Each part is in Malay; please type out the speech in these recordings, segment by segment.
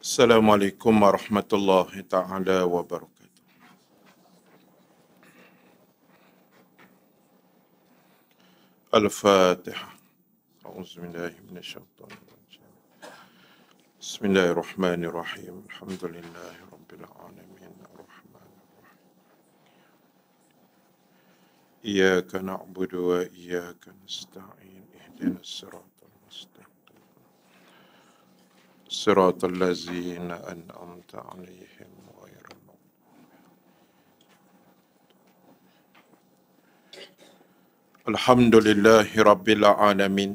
السلام عليكم ورحمة الله تعالى وبركاته الفاتحة أعوذ بالله من الشيطان الرجيم بسم الله الرحمن الرحيم الحمد لله رب العالمين إياك نعبد وإياك نستعين اهدنا الصراط المستقيم صراط الذين أنعمت عليهم غير الحمد لله رب العالمين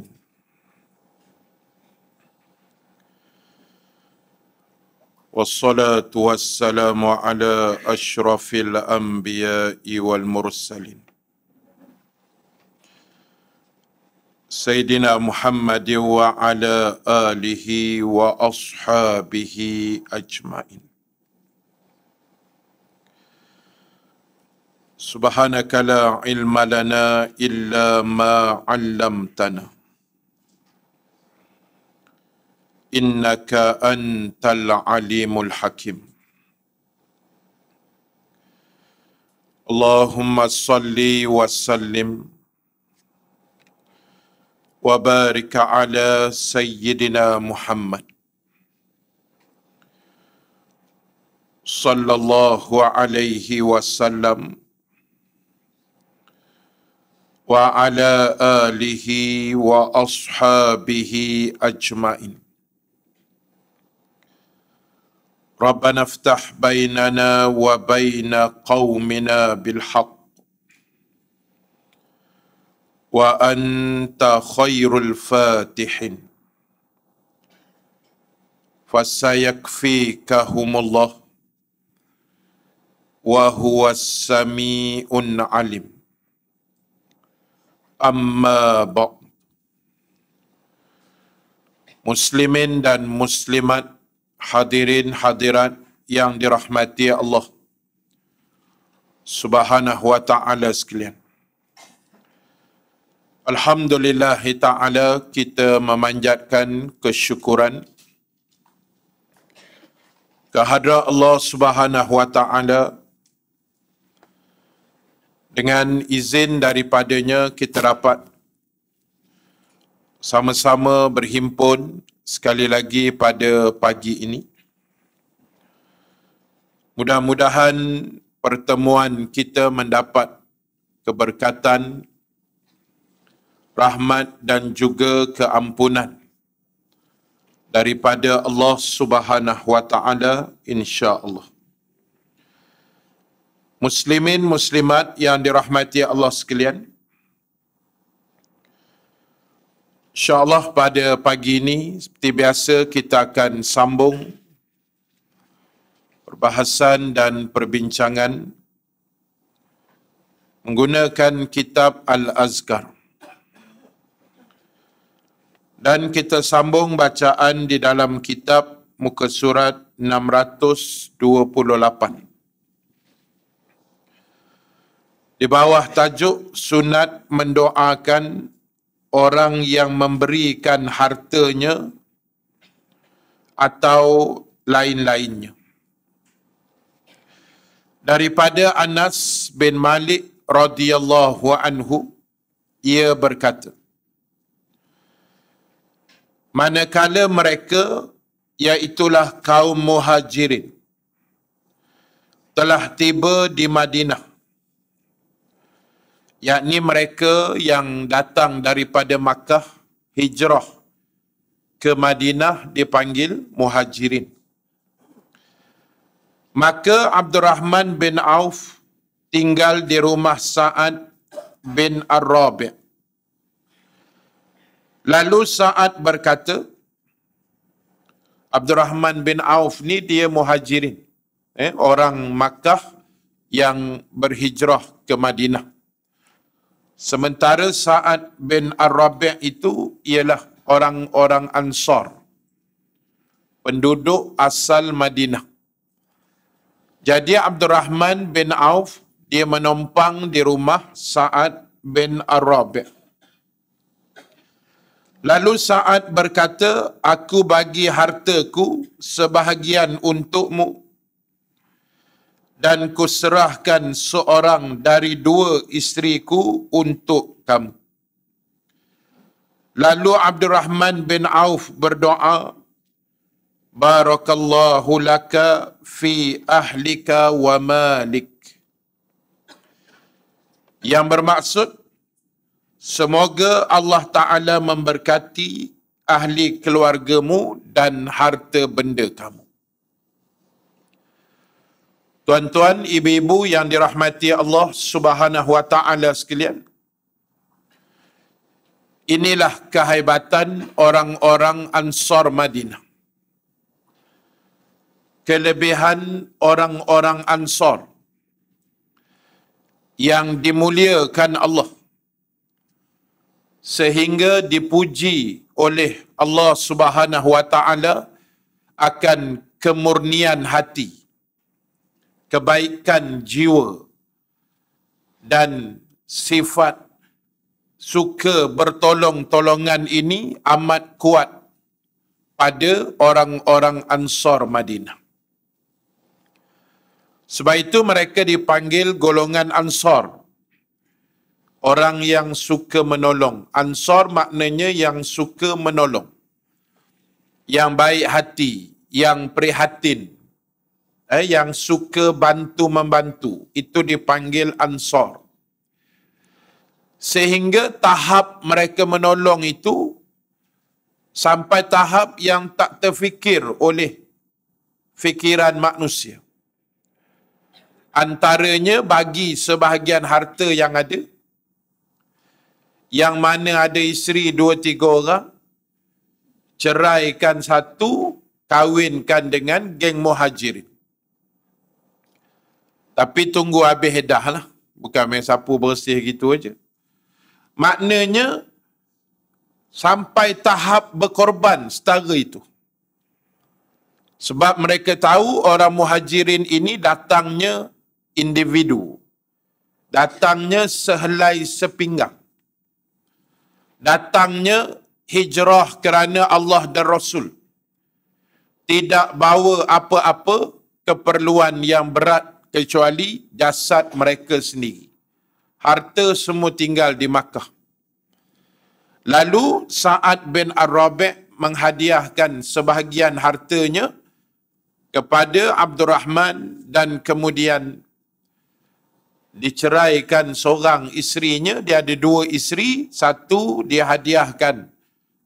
والصلاة والسلام على أشرف الأنبياء والمرسلين Sayyidina Muhammad wa ala alihi wa ashabihi ajmain. Subhanaka la ilma lana illa ma 'allamtana. Innaka antal alimul hakim. Allahumma salli wa sallim وبارك على سيدنا محمد صلى الله عليه وسلم وعلى اله واصحابه اجمعين ربنا افتح بيننا وبين قومنا بالحق wa anta khairul fatihin fasayakfikahumullah wa huwas samiun alim amma ba muslimin dan muslimat hadirin hadirat yang dirahmati Allah subhanahu wa taala sekalian Alhamdulillah Ta'ala kita memanjatkan kesyukuran kehadrat Allah Subhanahu Wa Ta'ala dengan izin daripadanya kita dapat sama-sama berhimpun sekali lagi pada pagi ini. Mudah-mudahan pertemuan kita mendapat keberkatan, rahmat dan juga keampunan daripada Allah Subhanahu wa taala insya-Allah. Muslimin muslimat yang dirahmati Allah sekalian. Insya-Allah pada pagi ini seperti biasa kita akan sambung perbahasan dan perbincangan menggunakan kitab Al-Azkar dan kita sambung bacaan di dalam kitab muka surat 628 di bawah tajuk sunat mendoakan orang yang memberikan hartanya atau lain-lainnya daripada Anas bin Malik radhiyallahu anhu ia berkata manakala mereka iaitulah kaum muhajirin telah tiba di Madinah yakni mereka yang datang daripada Makkah hijrah ke Madinah dipanggil muhajirin maka Abdurrahman bin Auf tinggal di rumah Sa'ad bin Ar-Rabi' Lalu Sa'ad berkata, Abdul Rahman bin Auf ni dia muhajirin. Eh, orang Makkah yang berhijrah ke Madinah. Sementara Sa'ad bin Ar-Rabi' itu ialah orang-orang Ansar. Penduduk asal Madinah. Jadi Abdul Rahman bin Auf, dia menumpang di rumah Sa'ad bin Ar-Rabi'. Lalu Sa'ad berkata, aku bagi hartaku sebahagian untukmu dan kuserahkan seorang dari dua istriku untuk kamu. Lalu Abdul Rahman bin Auf berdoa, Barakallahu laka fi ahlika wa malik. Yang bermaksud, Semoga Allah Ta'ala memberkati ahli keluargamu dan harta benda kamu. Tuan-tuan, ibu-ibu yang dirahmati Allah Subhanahu Wa Ta'ala sekalian, inilah kehebatan orang-orang Ansar Madinah. Kelebihan orang-orang Ansar yang dimuliakan Allah sehingga dipuji oleh Allah Subhanahu wa taala akan kemurnian hati kebaikan jiwa dan sifat suka bertolong-tolongan ini amat kuat pada orang-orang Ansar Madinah. Sebab itu mereka dipanggil golongan Ansar orang yang suka menolong. Ansar maknanya yang suka menolong. Yang baik hati, yang prihatin. Eh, yang suka bantu-membantu. Itu dipanggil ansar. Sehingga tahap mereka menolong itu sampai tahap yang tak terfikir oleh fikiran manusia. Antaranya bagi sebahagian harta yang ada, yang mana ada isteri dua tiga orang, ceraikan satu, kawinkan dengan geng muhajirin. Tapi tunggu habis dah lah. Bukan main sapu bersih gitu aja. Maknanya, sampai tahap berkorban setara itu. Sebab mereka tahu orang muhajirin ini datangnya individu. Datangnya sehelai sepinggang datangnya hijrah kerana Allah dan Rasul. Tidak bawa apa-apa keperluan yang berat kecuali jasad mereka sendiri. Harta semua tinggal di Makkah. Lalu Sa'ad bin Ar-Rabi' menghadiahkan sebahagian hartanya kepada Abdul Rahman dan kemudian diceraikan seorang isterinya, dia ada dua isteri, satu dia hadiahkan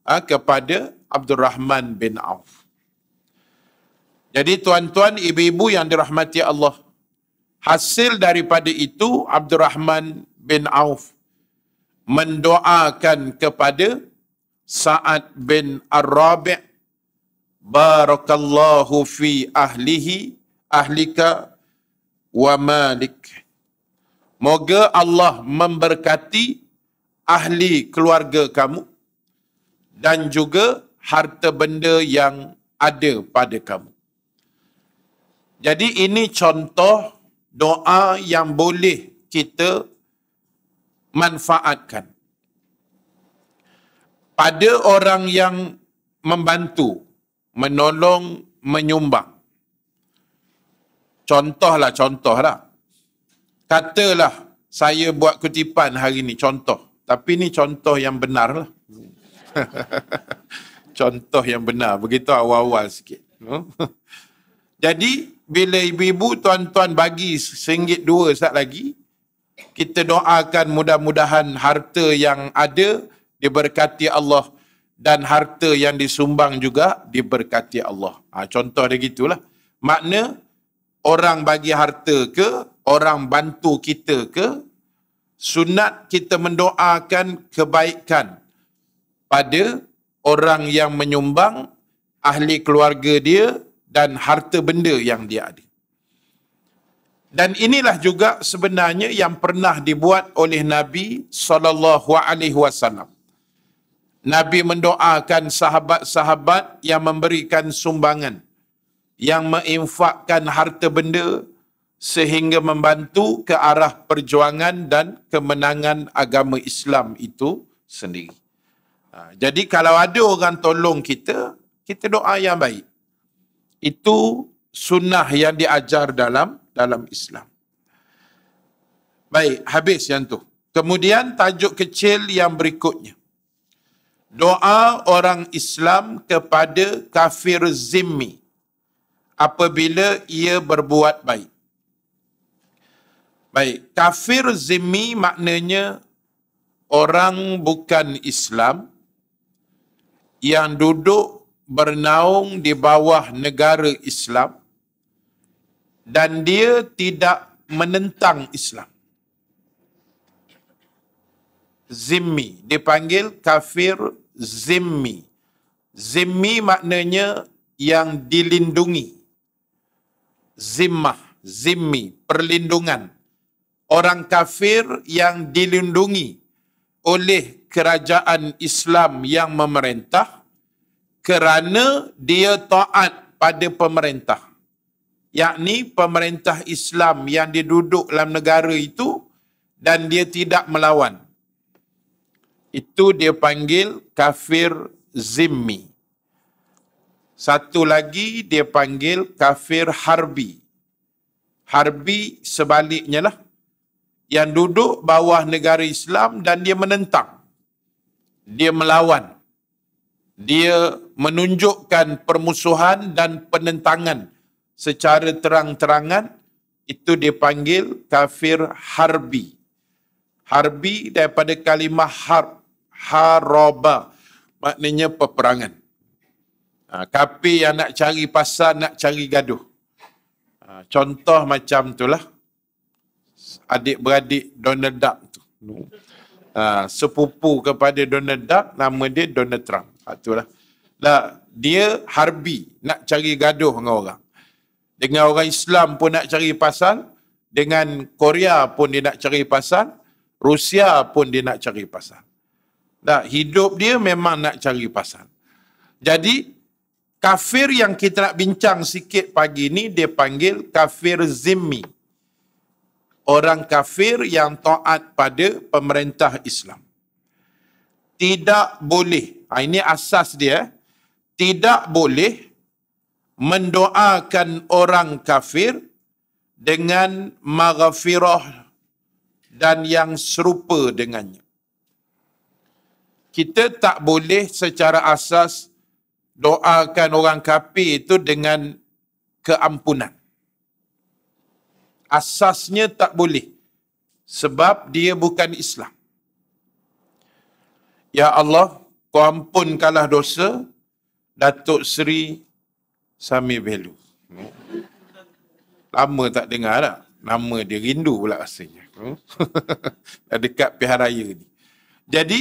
ha, ah, kepada Abdul Rahman bin Auf. Jadi tuan-tuan, ibu-ibu yang dirahmati Allah, hasil daripada itu Abdul Rahman bin Auf mendoakan kepada Sa'ad bin Ar-Rabi' Barakallahu fi ahlihi ahlika wa malik Moga Allah memberkati ahli keluarga kamu dan juga harta benda yang ada pada kamu. Jadi ini contoh doa yang boleh kita manfaatkan. Pada orang yang membantu, menolong, menyumbang. Contohlah, contohlah katalah saya buat kutipan hari ni contoh tapi ni contoh yang benar lah contoh yang benar begitu awal-awal sikit jadi bila ibu-ibu tuan-tuan bagi seinggit dua saat lagi kita doakan mudah-mudahan harta yang ada diberkati Allah dan harta yang disumbang juga diberkati Allah. Ha, contoh dia gitulah. Makna orang bagi harta ke, orang bantu kita ke, sunat kita mendoakan kebaikan pada orang yang menyumbang, ahli keluarga dia dan harta benda yang dia ada. Dan inilah juga sebenarnya yang pernah dibuat oleh Nabi saw. Nabi mendoakan sahabat-sahabat yang memberikan sumbangan yang menginfakkan harta benda sehingga membantu ke arah perjuangan dan kemenangan agama Islam itu sendiri. Ha, jadi kalau ada orang tolong kita, kita doa yang baik. Itu sunnah yang diajar dalam dalam Islam. Baik, habis yang tu. Kemudian tajuk kecil yang berikutnya. Doa orang Islam kepada kafir zimmi apabila ia berbuat baik. Baik, kafir zimmi maknanya orang bukan Islam yang duduk bernaung di bawah negara Islam dan dia tidak menentang Islam. Zimmi dipanggil kafir zimmi. Zimmi maknanya yang dilindungi zimmah, zimmi, perlindungan. Orang kafir yang dilindungi oleh kerajaan Islam yang memerintah kerana dia taat pada pemerintah. Yakni pemerintah Islam yang diduduk dalam negara itu dan dia tidak melawan. Itu dia panggil kafir zimmi. Satu lagi dia panggil kafir harbi. Harbi sebaliknya lah. Yang duduk bawah negara Islam dan dia menentang. Dia melawan. Dia menunjukkan permusuhan dan penentangan secara terang-terangan. Itu dia panggil kafir harbi. Harbi daripada kalimah harb. haroba Maknanya peperangan. Ha, kapi yang nak cari pasal, nak cari gaduh. Ha, contoh macam tu lah, Adik-beradik Donald Duck tu. Ha, sepupu kepada Donald Duck, nama dia Donald Trump. Ha, itulah. Lah, dia harbi, nak cari gaduh dengan orang. Dengan orang Islam pun nak cari pasal. Dengan Korea pun dia nak cari pasal. Rusia pun dia nak cari pasal. Nah, hidup dia memang nak cari pasal. Jadi Kafir yang kita nak bincang sikit pagi ni dia panggil kafir zimmi. Orang kafir yang taat pada pemerintah Islam. Tidak boleh. Ha, ini asas dia. Eh. Tidak boleh mendoakan orang kafir dengan maghfirah dan yang serupa dengannya. Kita tak boleh secara asas doakan orang kafir itu dengan keampunan. Asasnya tak boleh. Sebab dia bukan Islam. Ya Allah, kau kalah dosa Datuk Seri Sami Belu. Lama tak dengar dah. Nama dia rindu pula rasanya. Dekat pihak raya ni. Jadi,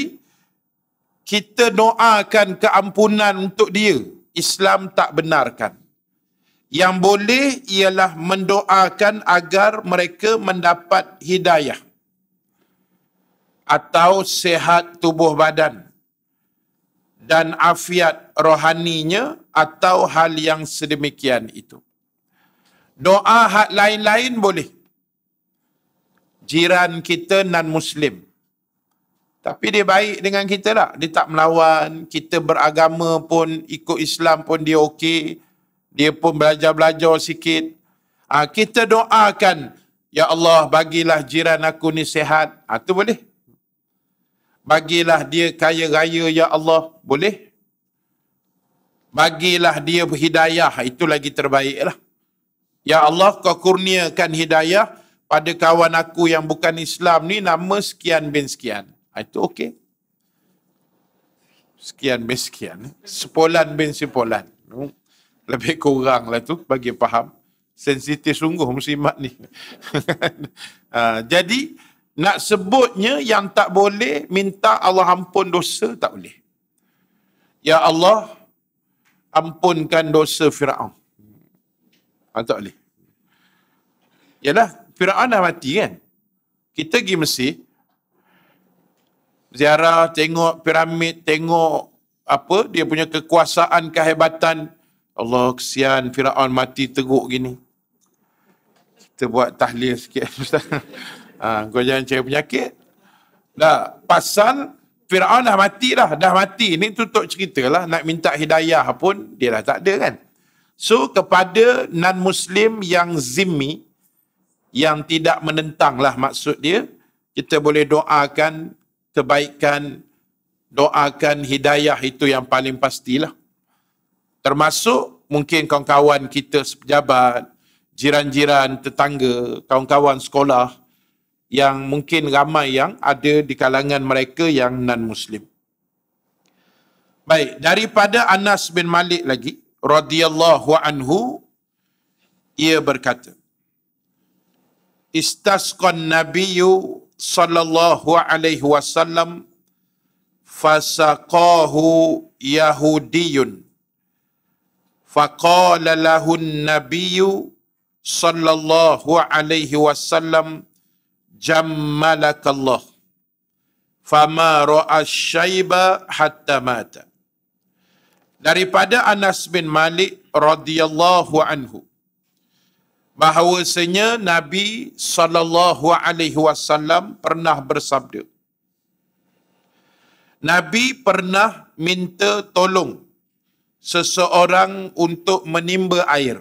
kita doakan keampunan untuk dia. Islam tak benarkan. Yang boleh ialah mendoakan agar mereka mendapat hidayah atau sehat tubuh badan dan afiat rohaninya atau hal yang sedemikian itu. Doa hak lain-lain boleh. Jiran kita non-Muslim. Tapi dia baik dengan kita lah. Dia tak melawan. Kita beragama pun, ikut Islam pun dia okey. Dia pun belajar-belajar sikit. Ha, kita doakan, Ya Allah, bagilah jiran aku ni sehat. Itu ah, ha, boleh. Bagilah dia kaya raya, Ya Allah. Boleh. Bagilah dia hidayah. Itu lagi terbaik lah. Ya Allah, kau kurniakan hidayah pada kawan aku yang bukan Islam ni nama sekian bin sekian. Ah, itu okey. Sekian eh. bin sekian. Sepolan bin sepolan. Lebih kurang lah tu bagi faham. Sensitif sungguh muslimat ni. Ah, jadi nak sebutnya yang tak boleh minta Allah ampun dosa tak boleh. Ya Allah ampunkan dosa Fir'aun. Ha, tak boleh. Yalah, Fir'aun dah mati kan? Kita pergi Mesir, ziarah, tengok piramid, tengok apa dia punya kekuasaan, kehebatan. Allah kesian Firaun mati teruk gini. Kita buat tahlil sikit. ha, kau jangan cari penyakit. Dah, pasal Firaun dah mati dah. Dah mati. Ini tutup ceritalah Nak minta hidayah pun dia dah tak ada kan. So kepada non-Muslim yang zimmi, yang tidak menentang lah maksud dia, kita boleh doakan kebaikan, doakan hidayah itu yang paling pastilah. Termasuk mungkin kawan-kawan kita sepejabat, jiran-jiran, tetangga, kawan-kawan sekolah yang mungkin ramai yang ada di kalangan mereka yang non-Muslim. Baik, daripada Anas bin Malik lagi, radhiyallahu anhu, ia berkata, Istasqan Nabiyyu sallallahu alaihi wasallam fasaqahu yahudiyun faqala lahu nabiyyu sallallahu alaihi wasallam jammalakallah fama ra'a syaiba hatta mata daripada Anas bin Malik radhiyallahu anhu bahawasanya Nabi sallallahu alaihi wasallam pernah bersabda Nabi pernah minta tolong seseorang untuk menimba air.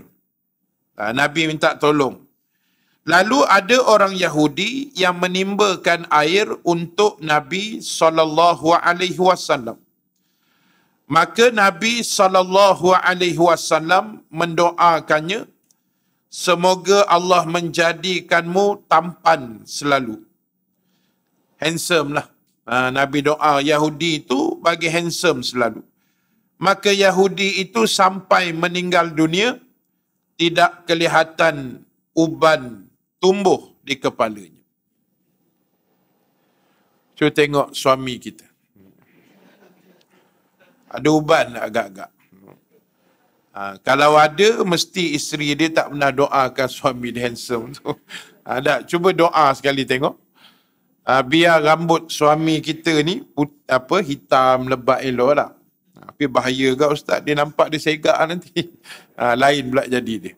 Ha, Nabi minta tolong. Lalu ada orang Yahudi yang menimbakan air untuk Nabi sallallahu alaihi wasallam. Maka Nabi sallallahu alaihi wasallam mendoakannya Semoga Allah menjadikanmu tampan selalu. Handsome lah. Ha, Nabi doa Yahudi itu bagi handsome selalu. Maka Yahudi itu sampai meninggal dunia, tidak kelihatan uban tumbuh di kepalanya. Cuba tengok suami kita. Ada uban agak-agak. Ha, kalau ada, mesti isteri dia tak pernah doakan suami dia handsome tu. Ha, tak, cuba doa sekali tengok. Ha, biar rambut suami kita ni put, apa hitam, lebat, elok tak? Lah. Ha, tapi bahaya ke Ustaz? Dia nampak dia segak lah nanti. Ha, lain pula jadi dia.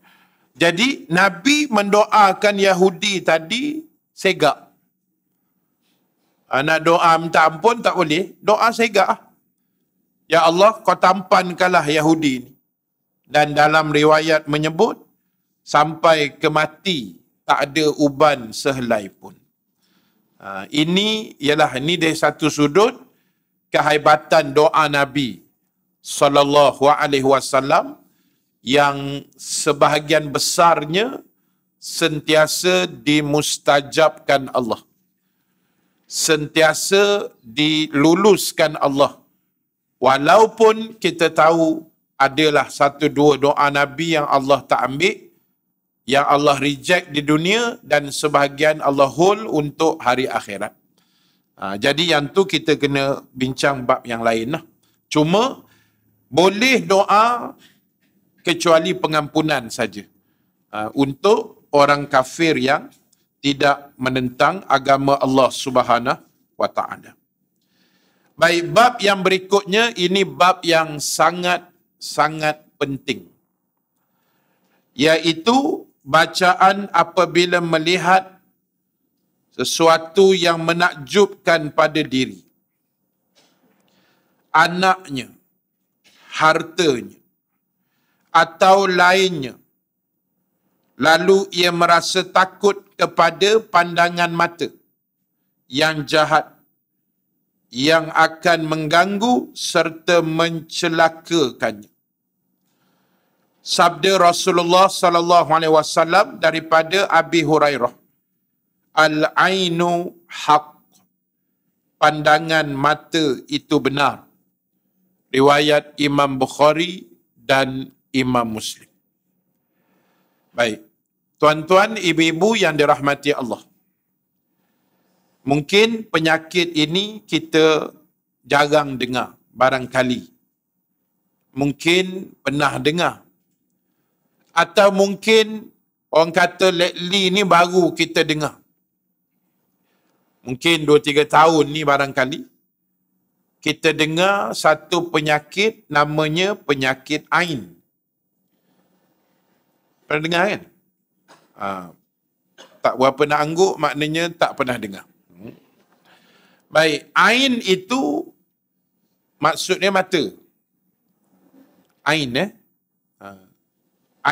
Jadi Nabi mendoakan Yahudi tadi segak. Ha, nak doa minta ampun tak boleh. Doa segak. Ya Allah kau tampankanlah Yahudi ni dan dalam riwayat menyebut sampai kemati tak ada uban sehelai pun. Ha, ini ialah ini dari satu sudut kehebatan doa Nabi sallallahu alaihi wasallam yang sebahagian besarnya sentiasa dimustajabkan Allah. Sentiasa diluluskan Allah. Walaupun kita tahu adalah satu dua doa Nabi yang Allah tak ambil, yang Allah reject di dunia dan sebahagian Allah hold untuk hari akhirat. Ha, jadi yang tu kita kena bincang bab yang lain lah. Cuma boleh doa kecuali pengampunan saja ha, untuk orang kafir yang tidak menentang agama Allah Subhanahu Wata'ala. Baik bab yang berikutnya ini bab yang sangat sangat penting. Iaitu bacaan apabila melihat sesuatu yang menakjubkan pada diri. Anaknya, hartanya atau lainnya. Lalu ia merasa takut kepada pandangan mata yang jahat yang akan mengganggu serta mencelakakannya. Sabda Rasulullah sallallahu alaihi wasallam daripada Abi Hurairah. Al-ainu haq. Pandangan mata itu benar. Riwayat Imam Bukhari dan Imam Muslim. Baik. Tuan-tuan, ibu-ibu yang dirahmati Allah. Mungkin penyakit ini kita jarang dengar barangkali. Mungkin pernah dengar. Atau mungkin orang kata lately ni baru kita dengar. Mungkin 2-3 tahun ni barangkali. Kita dengar satu penyakit namanya penyakit Ain. Pernah dengar kan? Ha, tak berapa nak angguk maknanya tak pernah dengar. Baik, ain itu maksudnya mata. Ain eh. Ha.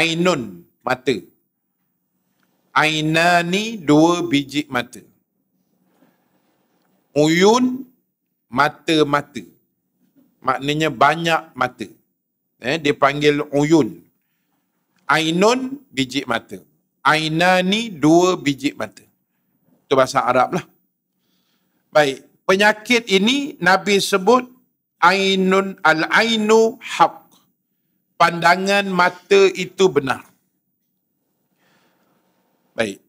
Ainun, mata. Ainani, dua biji mata. Uyun, mata-mata. Maknanya banyak mata. Eh, dia panggil uyun. Ainun, biji mata. Ainani, dua biji mata. Itu bahasa Arab lah. Baik penyakit ini Nabi sebut ainun al-ainu haq. Pandangan mata itu benar. Baik.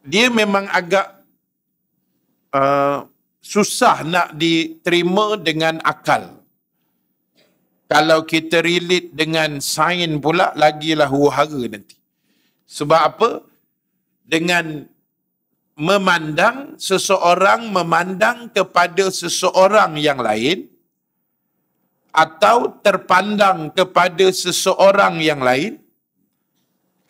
Dia memang agak uh, susah nak diterima dengan akal. Kalau kita relate dengan sains pula, lagilah huru-hara nanti. Sebab apa? Dengan memandang seseorang memandang kepada seseorang yang lain atau terpandang kepada seseorang yang lain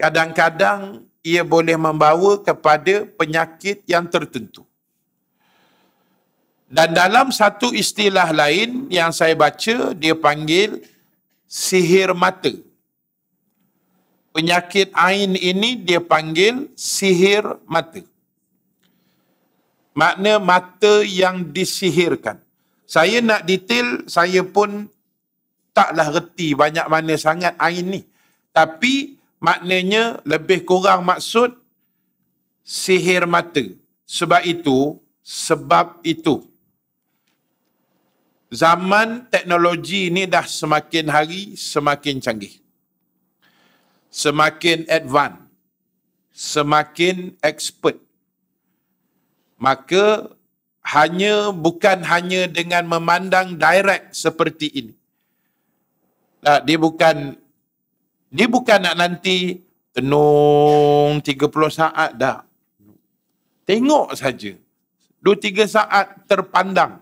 kadang-kadang ia boleh membawa kepada penyakit yang tertentu dan dalam satu istilah lain yang saya baca dia panggil sihir mata penyakit ain ini dia panggil sihir mata makna mata yang disihirkan. Saya nak detail, saya pun taklah reti banyak mana sangat air ni. Tapi maknanya lebih kurang maksud sihir mata. Sebab itu, sebab itu. Zaman teknologi ni dah semakin hari semakin canggih. Semakin advance. Semakin expert maka hanya bukan hanya dengan memandang direct seperti ini. Tak, dia bukan dia bukan nak nanti tenung 30 saat dah. Tengok saja. 2 3 saat terpandang.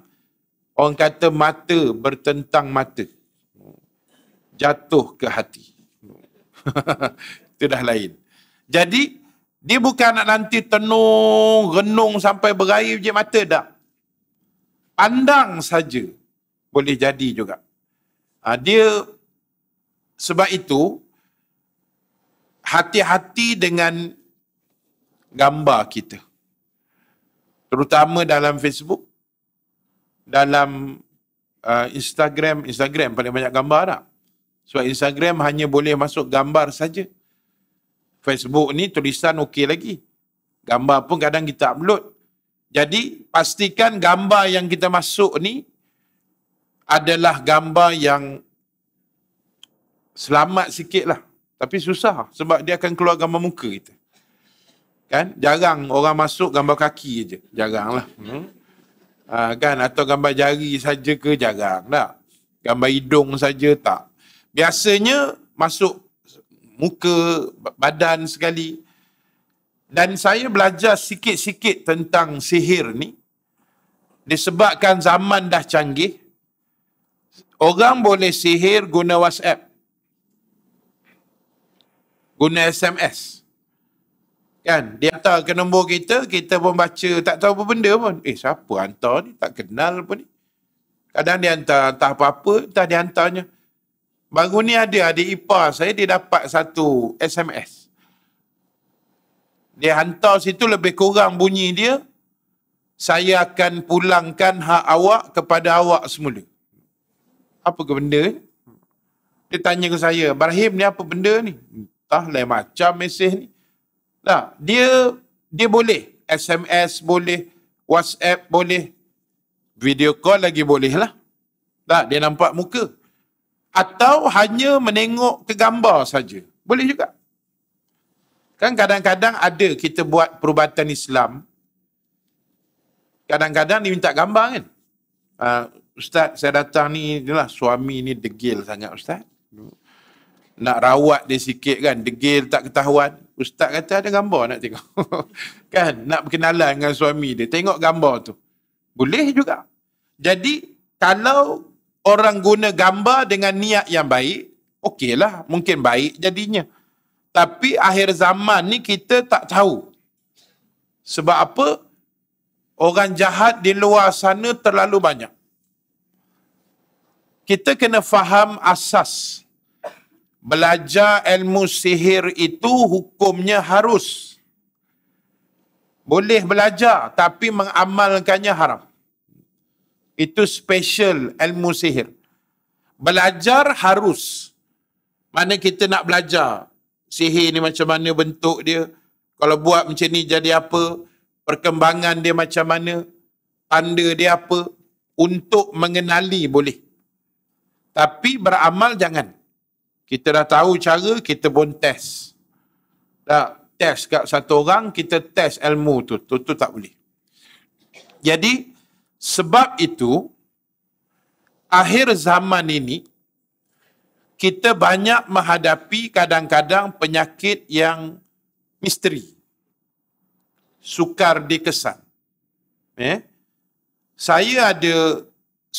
Orang kata mata bertentang mata. Jatuh ke hati. Itu dah lain. Jadi dia bukan nak nanti tenung, renung sampai berair je mata dah. Pandang saja boleh jadi juga. Ha, dia sebab itu hati-hati dengan gambar kita. Terutama dalam Facebook, dalam uh, Instagram, Instagram paling banyak gambar tak? Sebab Instagram hanya boleh masuk gambar saja. Facebook ni tulisan okey lagi. Gambar pun kadang kita upload. Jadi pastikan gambar yang kita masuk ni adalah gambar yang selamat sikit lah. Tapi susah sebab dia akan keluar gambar muka kita. Kan? Jarang orang masuk gambar kaki je. Jarang lah. Hmm. Ha, kan? Atau gambar jari saja ke? Jarang tak. Lah. Gambar hidung saja tak. Biasanya masuk muka, badan sekali. Dan saya belajar sikit-sikit tentang sihir ni disebabkan zaman dah canggih. Orang boleh sihir guna WhatsApp. Guna SMS. Kan? Dia hantar ke nombor kita, kita pun baca tak tahu apa benda pun. Eh, siapa hantar ni? Tak kenal apa ni. Kadang dia hantar, apa-apa, tak dia hantarnya. Baru ni ada adik ipar saya, dia dapat satu SMS. Dia hantar situ lebih kurang bunyi dia, saya akan pulangkan hak awak kepada awak semula. Apa ke benda ni? Dia tanya ke saya, Ibrahim ni apa benda ni? Entah lain macam mesej ni. Nah, dia dia boleh. SMS boleh, WhatsApp boleh, video call lagi boleh lah. Nah, dia nampak muka atau hanya menengok ke gambar saja. Boleh juga. Kan kadang-kadang ada kita buat perubatan Islam. Kadang-kadang diminta gambar kan. Uh, Ustaz saya datang ni, inilah, suami ni degil sangat Ustaz. Nak rawat dia sikit kan, degil tak ketahuan. Ustaz kata ada gambar nak tengok. kan, nak berkenalan dengan suami dia. Tengok gambar tu. Boleh juga. Jadi, kalau orang guna gambar dengan niat yang baik, okeylah, mungkin baik jadinya. Tapi akhir zaman ni kita tak tahu. Sebab apa? Orang jahat di luar sana terlalu banyak. Kita kena faham asas. Belajar ilmu sihir itu hukumnya harus. Boleh belajar tapi mengamalkannya haram. Itu special ilmu sihir. Belajar harus. Mana kita nak belajar sihir ni macam mana bentuk dia. Kalau buat macam ni jadi apa. Perkembangan dia macam mana. Tanda dia apa. Untuk mengenali boleh. Tapi beramal jangan. Kita dah tahu cara, kita pun test. Tak test kat satu orang, kita test ilmu tu. Tu, tu tak boleh. Jadi, sebab itu, akhir zaman ini, kita banyak menghadapi kadang-kadang penyakit yang misteri. Sukar dikesan. Eh? Saya ada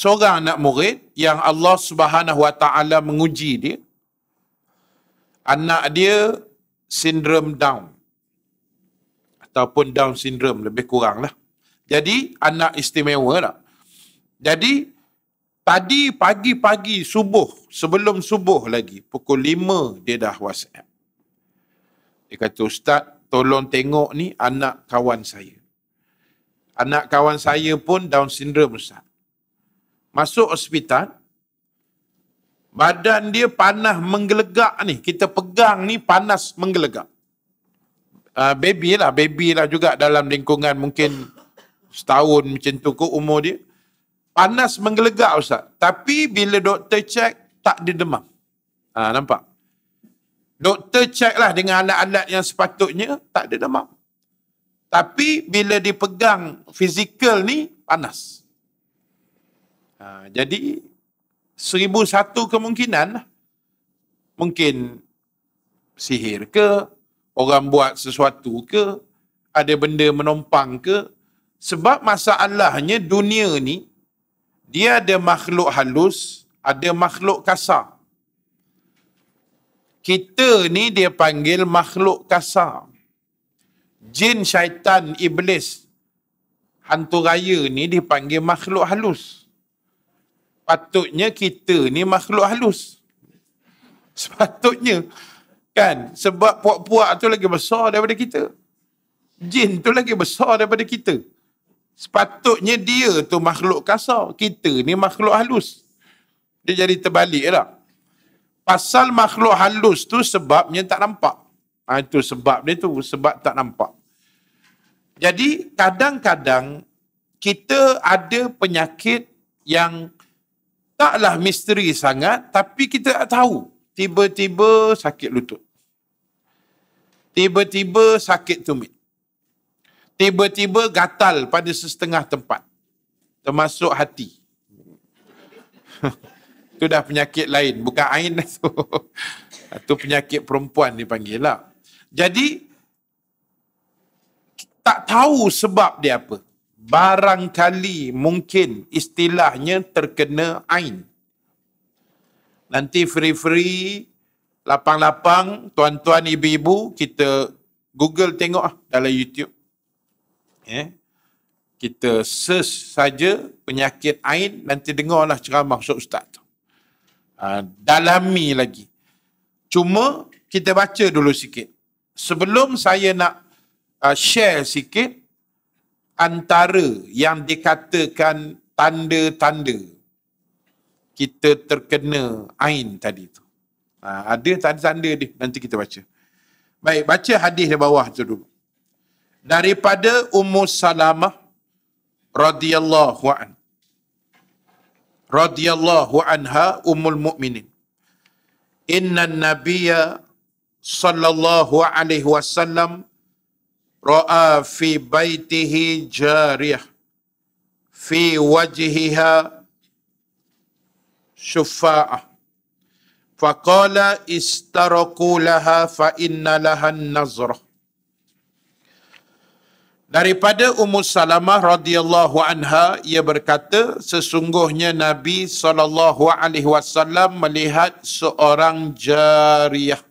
seorang anak murid yang Allah Subhanahu menguji dia. Anak dia sindrom Down ataupun Down sindrom lebih kurang lah. Jadi anak istimewa tak? Lah. Jadi tadi pagi-pagi subuh, sebelum subuh lagi, pukul lima dia dah WhatsApp. Dia kata, Ustaz, tolong tengok ni anak kawan saya. Anak kawan saya pun Down Syndrome, Ustaz. Masuk hospital, badan dia panas menggelegak ni. Kita pegang ni panas menggelegak. Uh, ah, baby lah, baby lah juga dalam lingkungan mungkin setahun macam tu kot umur dia. Panas menggelegak Ustaz. Tapi bila doktor cek, tak ada demam. Ha, nampak? Doktor cek lah dengan alat-alat yang sepatutnya, tak ada demam. Tapi bila dipegang fizikal ni, panas. Ha, jadi, seribu satu kemungkinan lah. Mungkin sihir ke, orang buat sesuatu ke, ada benda menumpang ke, sebab masalahnya dunia ni, dia ada makhluk halus, ada makhluk kasar. Kita ni dia panggil makhluk kasar. Jin, syaitan, iblis, hantu raya ni dipanggil makhluk halus. Patutnya kita ni makhluk halus. Sepatutnya. Kan? Sebab puak-puak tu lagi besar daripada kita. Jin tu lagi besar daripada kita. Sepatutnya dia tu makhluk kasar. Kita ni makhluk halus. Dia jadi terbalik lah. Pasal makhluk halus tu sebabnya tak nampak. Ha, itu sebab dia tu. Sebab tak nampak. Jadi kadang-kadang kita ada penyakit yang taklah misteri sangat tapi kita tak tahu. Tiba-tiba sakit lutut. Tiba-tiba sakit tumit tiba-tiba gatal pada sesetengah tempat. Termasuk hati. Itu dah penyakit lain. Bukan air tu. Itu penyakit perempuan dipanggil lah. Jadi, tak tahu sebab dia apa. Barangkali mungkin istilahnya terkena ain. Nanti free-free, lapang-lapang, tuan-tuan, ibu-ibu, kita Google tengok lah dalam YouTube eh, kita sesaja penyakit ain nanti dengarlah ceramah so ustaz tu. Ha, dalami lagi. Cuma kita baca dulu sikit. Sebelum saya nak uh, share sikit antara yang dikatakan tanda-tanda kita terkena ain tadi tu. Ha, ada tanda-tanda dia nanti kita baca. Baik, baca hadis di bawah tu dulu daripada Ummu Salamah radhiyallahu an radhiyallahu anha ummul mukminin inna nabiyya sallallahu alaihi wasallam ra'a fi baitihi jariyah fi wajhiha shuffa'a فقال استرقوا لها فإن لها النظره Daripada Ummu Salamah radhiyallahu anha ia berkata sesungguhnya Nabi sallallahu alaihi wasallam melihat seorang jariah.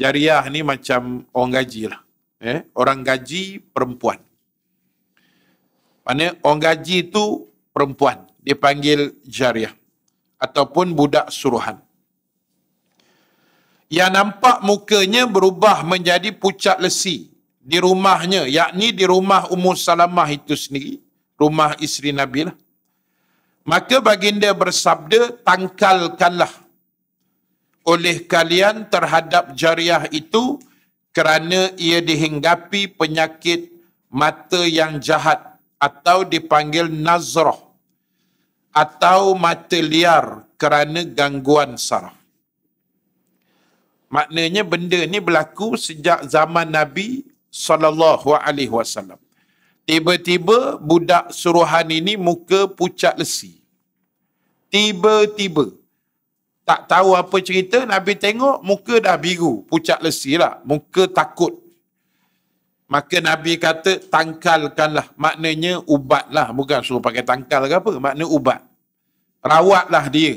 Jariah ni macam orang gaji lah. Eh, orang gaji perempuan. Mana orang gaji tu perempuan dipanggil jariah ataupun budak suruhan. Yang nampak mukanya berubah menjadi pucat lesi di rumahnya, yakni di rumah Ummu Salamah itu sendiri, rumah isteri Nabi lah. Maka baginda bersabda, tangkalkanlah oleh kalian terhadap jariah itu kerana ia dihinggapi penyakit mata yang jahat atau dipanggil nazrah atau mata liar kerana gangguan saraf. Maknanya benda ni berlaku sejak zaman Nabi sallallahu alaihi wasallam. Tiba-tiba budak suruhan ini muka pucat lesi. Tiba-tiba tak tahu apa cerita Nabi tengok muka dah biru, pucat lesi lah, muka takut. Maka Nabi kata tangkalkanlah, maknanya ubatlah, bukan suruh pakai tangkal ke apa, Maknanya ubat. Rawatlah dia.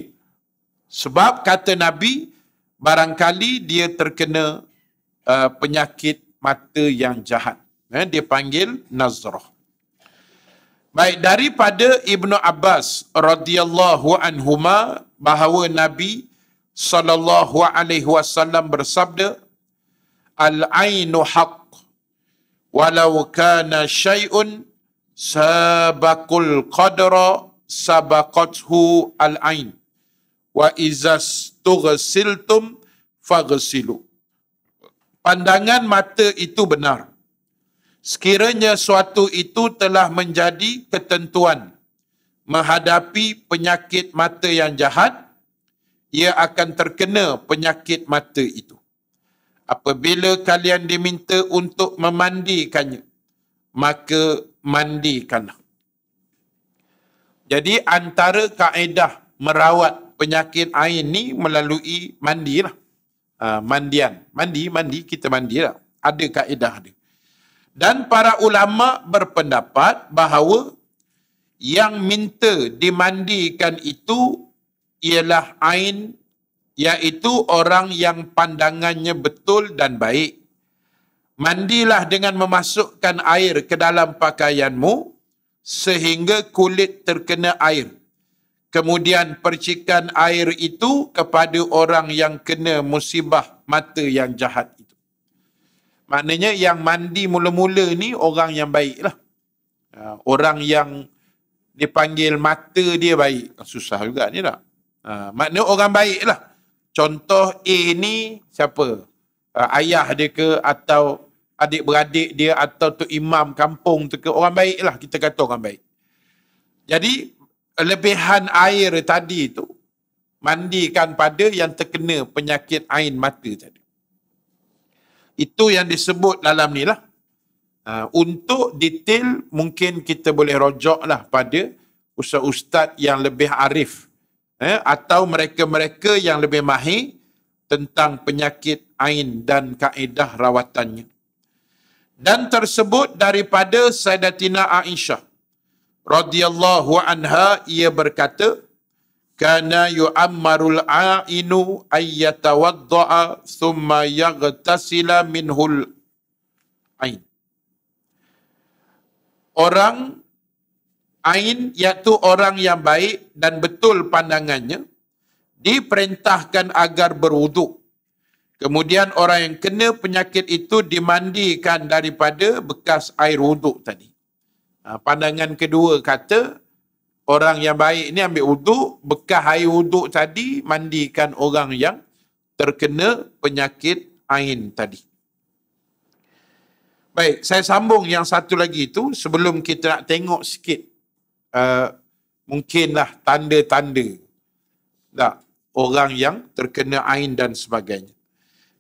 Sebab kata Nabi barangkali dia terkena uh, penyakit mata yang jahat. Eh, dia panggil Nazrah. Baik, daripada Ibnu Abbas radhiyallahu anhuma bahawa Nabi sallallahu alaihi wasallam bersabda Al-ainu haqq walau kana Shayun sabaqul qadra sabaqathu al-ain wa izas tughsiltum faghsilu pandangan mata itu benar. Sekiranya suatu itu telah menjadi ketentuan menghadapi penyakit mata yang jahat, ia akan terkena penyakit mata itu. Apabila kalian diminta untuk memandikannya, maka mandikanlah. Jadi antara kaedah merawat penyakit air ini melalui mandilah uh, mandian. Mandi, mandi, kita mandi lah. Ada kaedah dia. Dan para ulama berpendapat bahawa yang minta dimandikan itu ialah Ain iaitu orang yang pandangannya betul dan baik. Mandilah dengan memasukkan air ke dalam pakaianmu sehingga kulit terkena air kemudian percikan air itu kepada orang yang kena musibah mata yang jahat itu. Maknanya yang mandi mula-mula ni orang yang baik lah. Ha, orang yang dipanggil mata dia baik. Ah, susah juga ni tak? Ha, maknanya orang baik lah. Contoh A ni siapa? Ha, ayah dia ke atau adik-beradik dia atau tu imam kampung tu ke? Orang baik lah. Kita kata orang baik. Jadi lebihan air tadi tu mandikan pada yang terkena penyakit ain mata tadi. Itu yang disebut dalam ni lah. Ha, untuk detail mungkin kita boleh rojok lah pada ustaz-ustaz yang lebih arif eh, atau mereka-mereka yang lebih mahir tentang penyakit ain dan kaedah rawatannya. Dan tersebut daripada Sayyidatina Aisyah radhiyallahu anha ia berkata kana yu'ammarul a'inu ayyatawadda'a thumma yaghtasila minhul ain orang ain iaitu orang yang baik dan betul pandangannya diperintahkan agar berwuduk kemudian orang yang kena penyakit itu dimandikan daripada bekas air wuduk tadi Ah, pandangan kedua kata orang yang baik ni ambil uduk bekas air wuduk tadi mandikan orang yang terkena penyakit ain tadi baik saya sambung yang satu lagi tu sebelum kita nak tengok sikit uh, mungkinlah tanda-tanda tak orang yang terkena ain dan sebagainya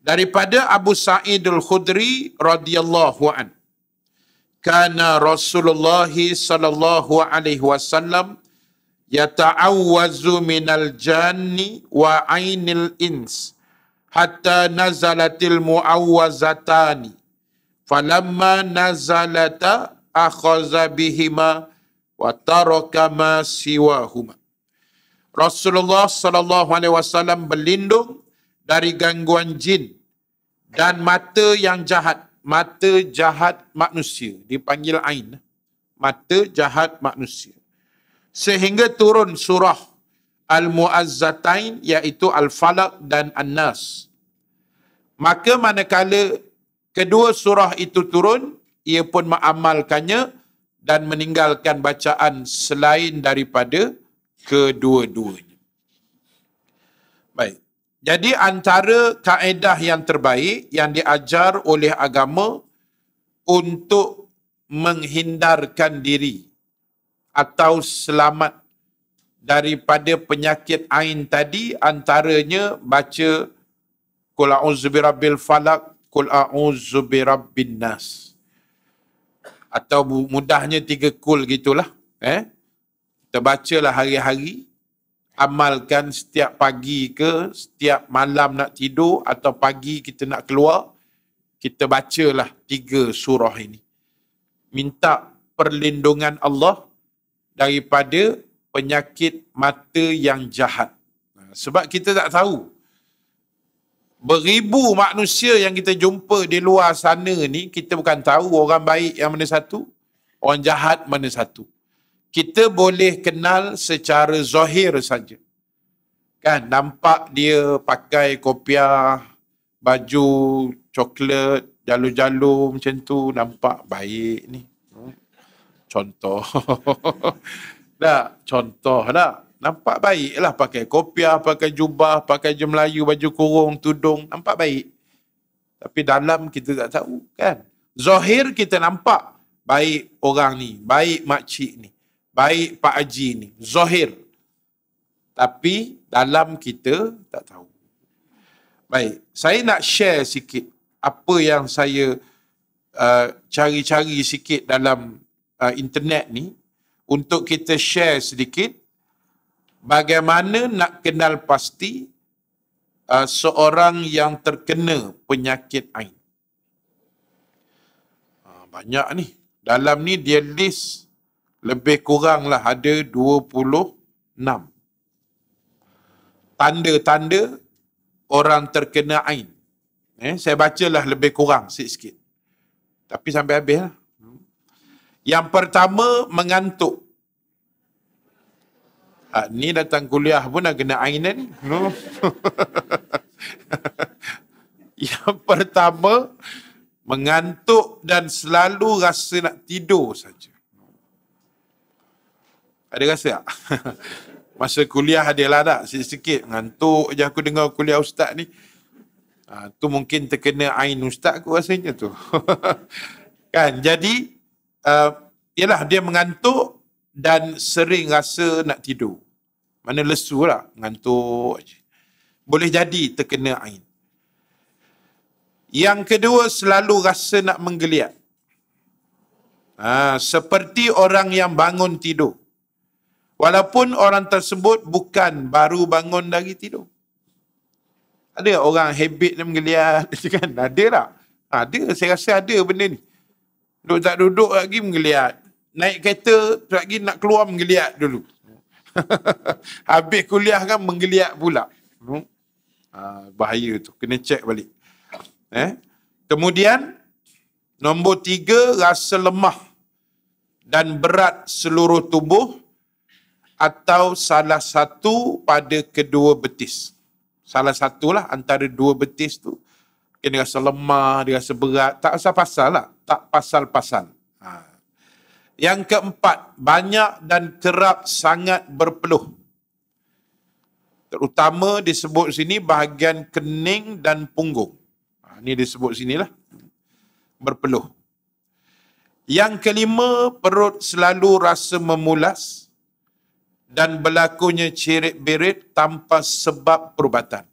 daripada Abu Sa'id Al-Khudri radhiyallahu anhu kana Rasulullah sallallahu alaihi wasallam yata'awwazu minal janni wa ainil ins hatta nazalatil mu'awwazatani falamma nazalata akhaza bihima wa taraka ma siwahuma Rasulullah sallallahu alaihi wasallam berlindung dari gangguan jin dan mata yang jahat mata jahat manusia dipanggil ain mata jahat manusia sehingga turun surah al-muazzatain iaitu al-falaq dan an-nas maka manakala kedua surah itu turun ia pun mengamalkannya dan meninggalkan bacaan selain daripada kedua-duanya jadi antara kaedah yang terbaik yang diajar oleh agama untuk menghindarkan diri atau selamat daripada penyakit ain tadi antaranya baca Qul a'udzu birabbil falaq Qul a'udzu birabbin nas atau mudahnya tiga kul gitulah eh kita bacalah hari-hari amalkan setiap pagi ke setiap malam nak tidur atau pagi kita nak keluar kita bacalah tiga surah ini minta perlindungan Allah daripada penyakit mata yang jahat ha, sebab kita tak tahu beribu manusia yang kita jumpa di luar sana ni kita bukan tahu orang baik yang mana satu orang jahat mana satu kita boleh kenal secara zahir saja. Kan nampak dia pakai kopiah, baju coklat, jalu-jalu macam tu nampak baik ni. Contoh. Dah, contoh dah. Nampak baik lah pakai kopiah, pakai jubah, pakai je Melayu, baju kurung, tudung. Nampak baik. Tapi dalam kita tak tahu kan. Zahir kita nampak baik orang ni, baik makcik ni baik Pak Haji ni, zahir. Tapi dalam kita tak tahu. Baik, saya nak share sikit apa yang saya uh, cari-cari sikit dalam uh, internet ni untuk kita share sedikit bagaimana nak kenal pasti uh, seorang yang terkena penyakit AIN. Uh, banyak ni. Dalam ni dia list lebih kuranglah ada 26 tanda-tanda orang terkena ain. Eh, saya bacalah lebih kurang sikit-sikit. Tapi sampai habis lah. Yang pertama, mengantuk. Ha, ni datang kuliah pun dah kena ain ni. No? Yang pertama, mengantuk dan selalu rasa nak tidur saja. Ada rasa tak? Masa kuliah ada lah tak? Sikit-sikit. Ngantuk je aku dengar kuliah ustaz ni. Ha, tu mungkin terkena ain ustaz aku rasanya tu. kan? Jadi, uh, yalah dia mengantuk dan sering rasa nak tidur. Mana lesu lah. Ngantuk je. Boleh jadi terkena ain. Yang kedua, selalu rasa nak menggeliat. Ha, seperti orang yang bangun tidur. Walaupun orang tersebut bukan baru bangun dari tidur. Ada orang habit dia menggeliat? Kan? Ada tak? Ada. Saya rasa ada benda ni. Duduk tak duduk lagi menggeliat. Naik kereta, tu lagi nak keluar menggeliat dulu. Habis kuliah kan menggeliat pula. Hmm? Ah, bahaya tu. Kena check balik. Eh? Kemudian, nombor tiga, rasa lemah dan berat seluruh tubuh atau salah satu pada kedua betis. Salah satulah antara dua betis tu. Dia rasa lemah, dia rasa berat. Tak rasa pasal lah. Tak pasal-pasal. Ha. Yang keempat, banyak dan kerap sangat berpeluh. Terutama disebut sini bahagian kening dan punggung. Ha, ini disebut sinilah. Berpeluh. Yang kelima, perut selalu rasa Memulas dan berlakunya cirit-birit tanpa sebab perubatan.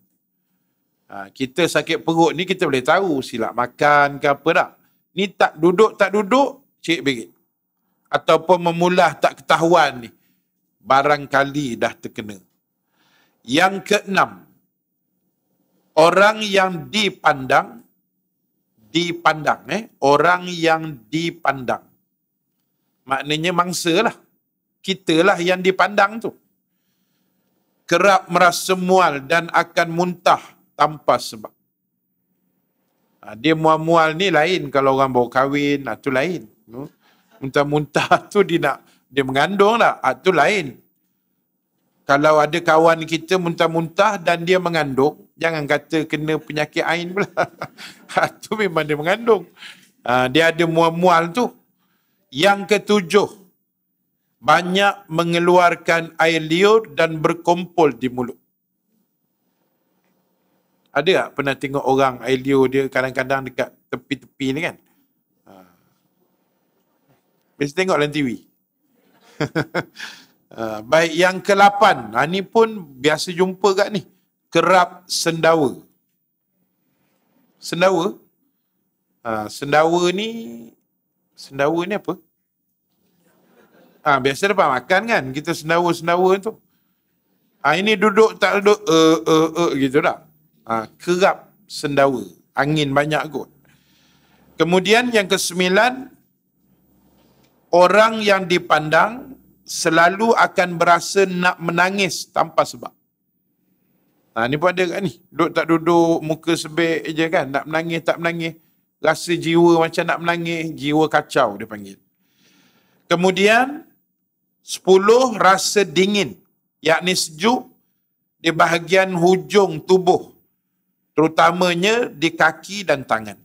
Ha, kita sakit perut ni kita boleh tahu silap makan ke apa dah. Ni tak duduk, tak duduk, cirit-birit. Ataupun memulah tak ketahuan ni. Barangkali dah terkena. Yang keenam, orang yang dipandang, dipandang eh, orang yang dipandang. Maknanya mangsa lah kitalah yang dipandang tu. Kerap merasa mual dan akan muntah tanpa sebab. Ha, dia mual-mual ni lain kalau orang baru kahwin, ha, tu lain. Muntah-muntah tu dia nak, dia mengandung lah, ha, tu lain. Kalau ada kawan kita muntah-muntah dan dia mengandung, jangan kata kena penyakit ain pula. Ha, tu memang dia mengandung. Ha, dia ada mual-mual tu. Yang ketujuh, banyak mengeluarkan air liur dan berkumpul di mulut. Ada tak pernah tengok orang air liur dia kadang-kadang dekat tepi-tepi ni kan? Biasa ha. tengok dalam TV. Ha, baik, yang ke-8. Ini ha, pun biasa jumpa kat ni. Kerap sendawa. Sendawa? Sendawa ni, sendawa ni apa? Ha, biasa dapat makan kan? Kita sendawa sendawa tu. Ha, ini duduk tak duduk, eh, eh, eh, gitu dah. Ha, kerap sendawa. Angin banyak kot. Kemudian yang kesembilan, orang yang dipandang selalu akan berasa nak menangis tanpa sebab. Ha, ni pun ada kat ni. Duduk tak duduk, muka sebek je kan. Nak menangis tak menangis. Rasa jiwa macam nak menangis, jiwa kacau dia panggil. Kemudian Sepuluh rasa dingin, yakni sejuk di bahagian hujung tubuh, terutamanya di kaki dan tangan.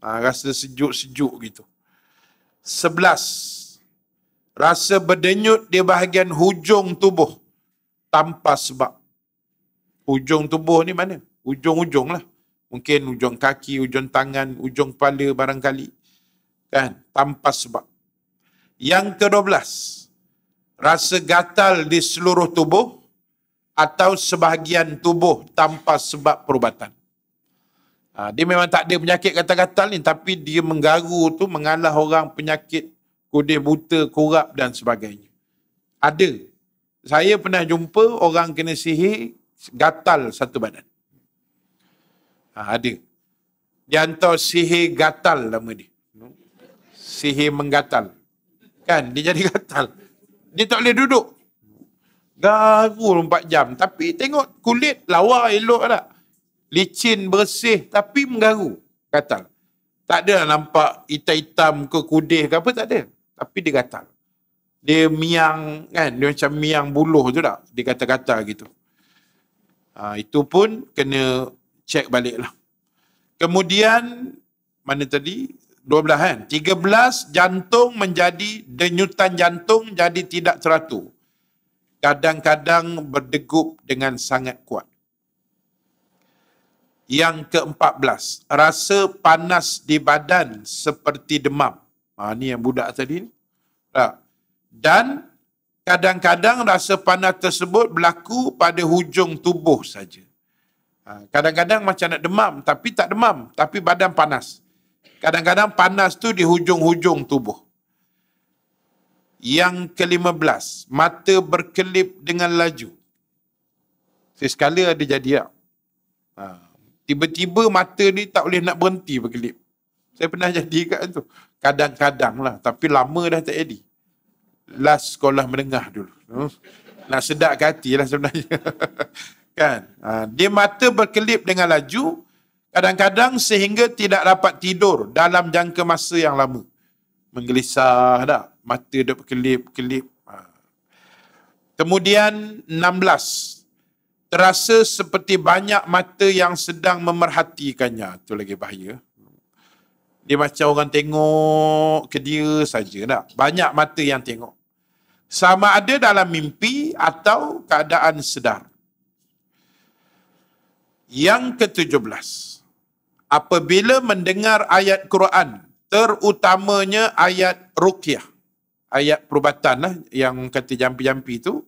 Ha, rasa sejuk-sejuk gitu. Sebelas, rasa berdenyut di bahagian hujung tubuh tanpa sebab. Hujung tubuh ni mana? Hujung-hujung lah. Mungkin hujung kaki, hujung tangan, hujung kepala barangkali. Kan? Tanpa sebab. Yang ke-12, rasa gatal di seluruh tubuh atau sebahagian tubuh tanpa sebab perubatan. Ha, dia memang tak ada penyakit gatal-gatal ni tapi dia menggaru tu mengalah orang penyakit kudis buta, kurap dan sebagainya. Ada. Saya pernah jumpa orang kena sihir gatal satu badan. Ha, ada. Dia hantar sihir gatal nama dia. Sihir menggatal. Kan? Dia jadi gatal dia tak boleh duduk. Ganggu 4 jam. Tapi tengok kulit lawa elok tak? Licin bersih tapi mengganggu. gatal. Tak ada nampak hitam-hitam ke kudih ke apa tak ada. Tapi dia gatal. Dia miang kan. Dia macam miang buluh tu tak? Dia kata-kata gitu. Ha, itu pun kena check balik lah. Kemudian mana tadi? Dua belas, kan. belas jantung menjadi denyutan jantung jadi tidak teratur. Kadang-kadang berdegup dengan sangat kuat. Yang ke empat belas rasa panas di badan seperti demam. Ha, ini yang budak tadi. Ha. Dan kadang-kadang rasa panas tersebut berlaku pada hujung tubuh saja. Ha, kadang-kadang macam nak demam, tapi tak demam. Tapi badan panas. Kadang-kadang panas tu di hujung-hujung tubuh. Yang kelima belas, mata berkelip dengan laju. Sesekala ada jadi tak? Ha. Tiba-tiba mata ni tak boleh nak berhenti berkelip. Saya pernah jadi kat tu. Kadang-kadang lah. Tapi lama dah tak jadi. Last sekolah menengah dulu. Hmm? Nak sedap hati lah sebenarnya. kan? Ha. Dia mata berkelip dengan laju. Kadang-kadang sehingga tidak dapat tidur dalam jangka masa yang lama. Menggelisah dah. Mata dah berkelip-kelip. Ha. Kemudian 16. Terasa seperti banyak mata yang sedang memerhatikannya. Itu lagi bahaya. Dia macam orang tengok ke dia saja dah. Banyak mata yang tengok. Sama ada dalam mimpi atau keadaan sedar. Yang ke-17. Apabila mendengar ayat Quran, terutamanya ayat ruqyah, ayat perubatan lah, yang kata jampi-jampi itu,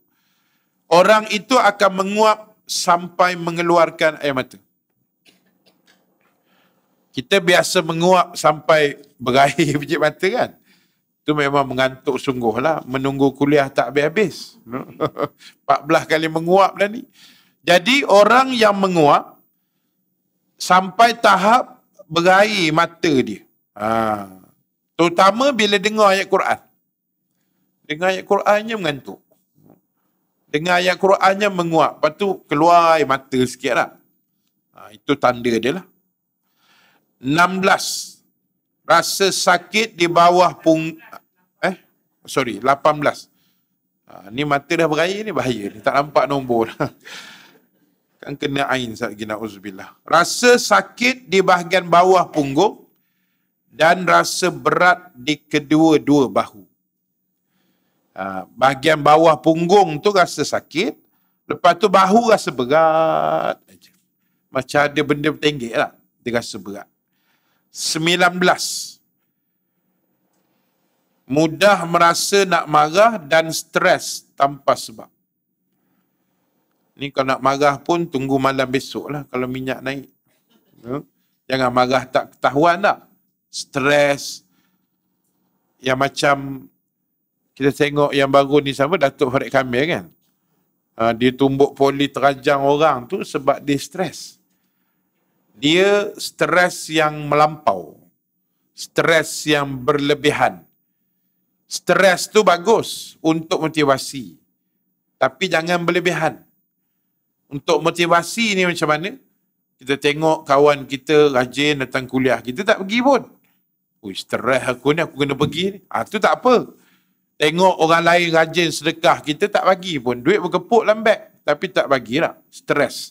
orang itu akan menguap sampai mengeluarkan air mata. Kita biasa menguap sampai berair biji mata kan? Itu memang mengantuk sungguh lah. Menunggu kuliah tak habis-habis. 14 kali menguap lah ni. Jadi orang yang menguap, sampai tahap berair mata dia. Ha. Terutama bila dengar ayat Quran. Dengar ayat Qurannya mengantuk. Dengar ayat Qurannya menguap. Lepas tu keluar air mata sikit lah. Ha, itu tanda dia lah. 16. Rasa sakit di bawah pung... Eh? Sorry, 18. Ha, ni mata dah berair ni bahaya ni. Tak nampak nombor kan kena ain sakinah uzbillah. Rasa sakit di bahagian bawah punggung dan rasa berat di kedua-dua bahu. Ha, bahagian bawah punggung tu rasa sakit. Lepas tu bahu rasa berat. Aja. Macam ada benda bertenggek lah. Dia rasa berat. 19. Mudah merasa nak marah dan stres tanpa sebab. Ni kalau nak marah pun tunggu malam besok lah kalau minyak naik. Ya. Jangan marah tak ketahuan tak. Lah. Stres. Yang macam kita tengok yang baru ni sama Datuk Farid Kamil kan. Ha, dia tumbuk poli terajang orang tu sebab dia stres. Dia stres yang melampau. Stres yang berlebihan. Stres tu bagus untuk motivasi. Tapi jangan berlebihan untuk motivasi ni macam mana? Kita tengok kawan kita rajin datang kuliah. Kita tak pergi pun. Ui, stres aku ni. Aku kena pergi ni. Ha, tu tak apa. Tengok orang lain rajin sedekah. Kita tak bagi pun. Duit berkepuk lambat. Tapi tak bagilah. Stres.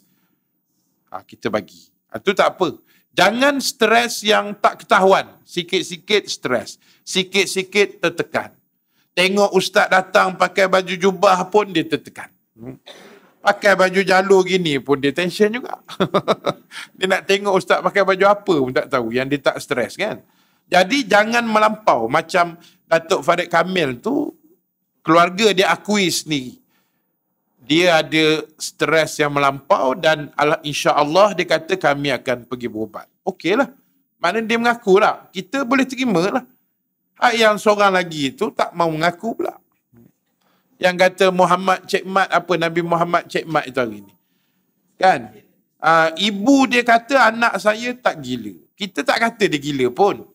Ha, ah, kita bagi. Ha, tu tak apa. Jangan stres yang tak ketahuan. Sikit-sikit stres. Sikit-sikit tertekan. Tengok ustaz datang pakai baju jubah pun dia tertekan. Hmm pakai baju jalur gini pun dia tension juga. dia nak tengok ustaz pakai baju apa pun tak tahu yang dia tak stres kan. Jadi jangan melampau macam Datuk Farid Kamil tu keluarga dia akui sendiri. Dia ada stres yang melampau dan insya-Allah dia kata kami akan pergi berubat. Okeylah. Maknanya dia mengaku lah. Kita boleh terima lah. Hak yang seorang lagi tu tak mau mengaku pula yang kata Muhammad Cik Mat apa Nabi Muhammad Cik Mat itu hari ni. Kan? Uh, ibu dia kata anak saya tak gila. Kita tak kata dia gila pun.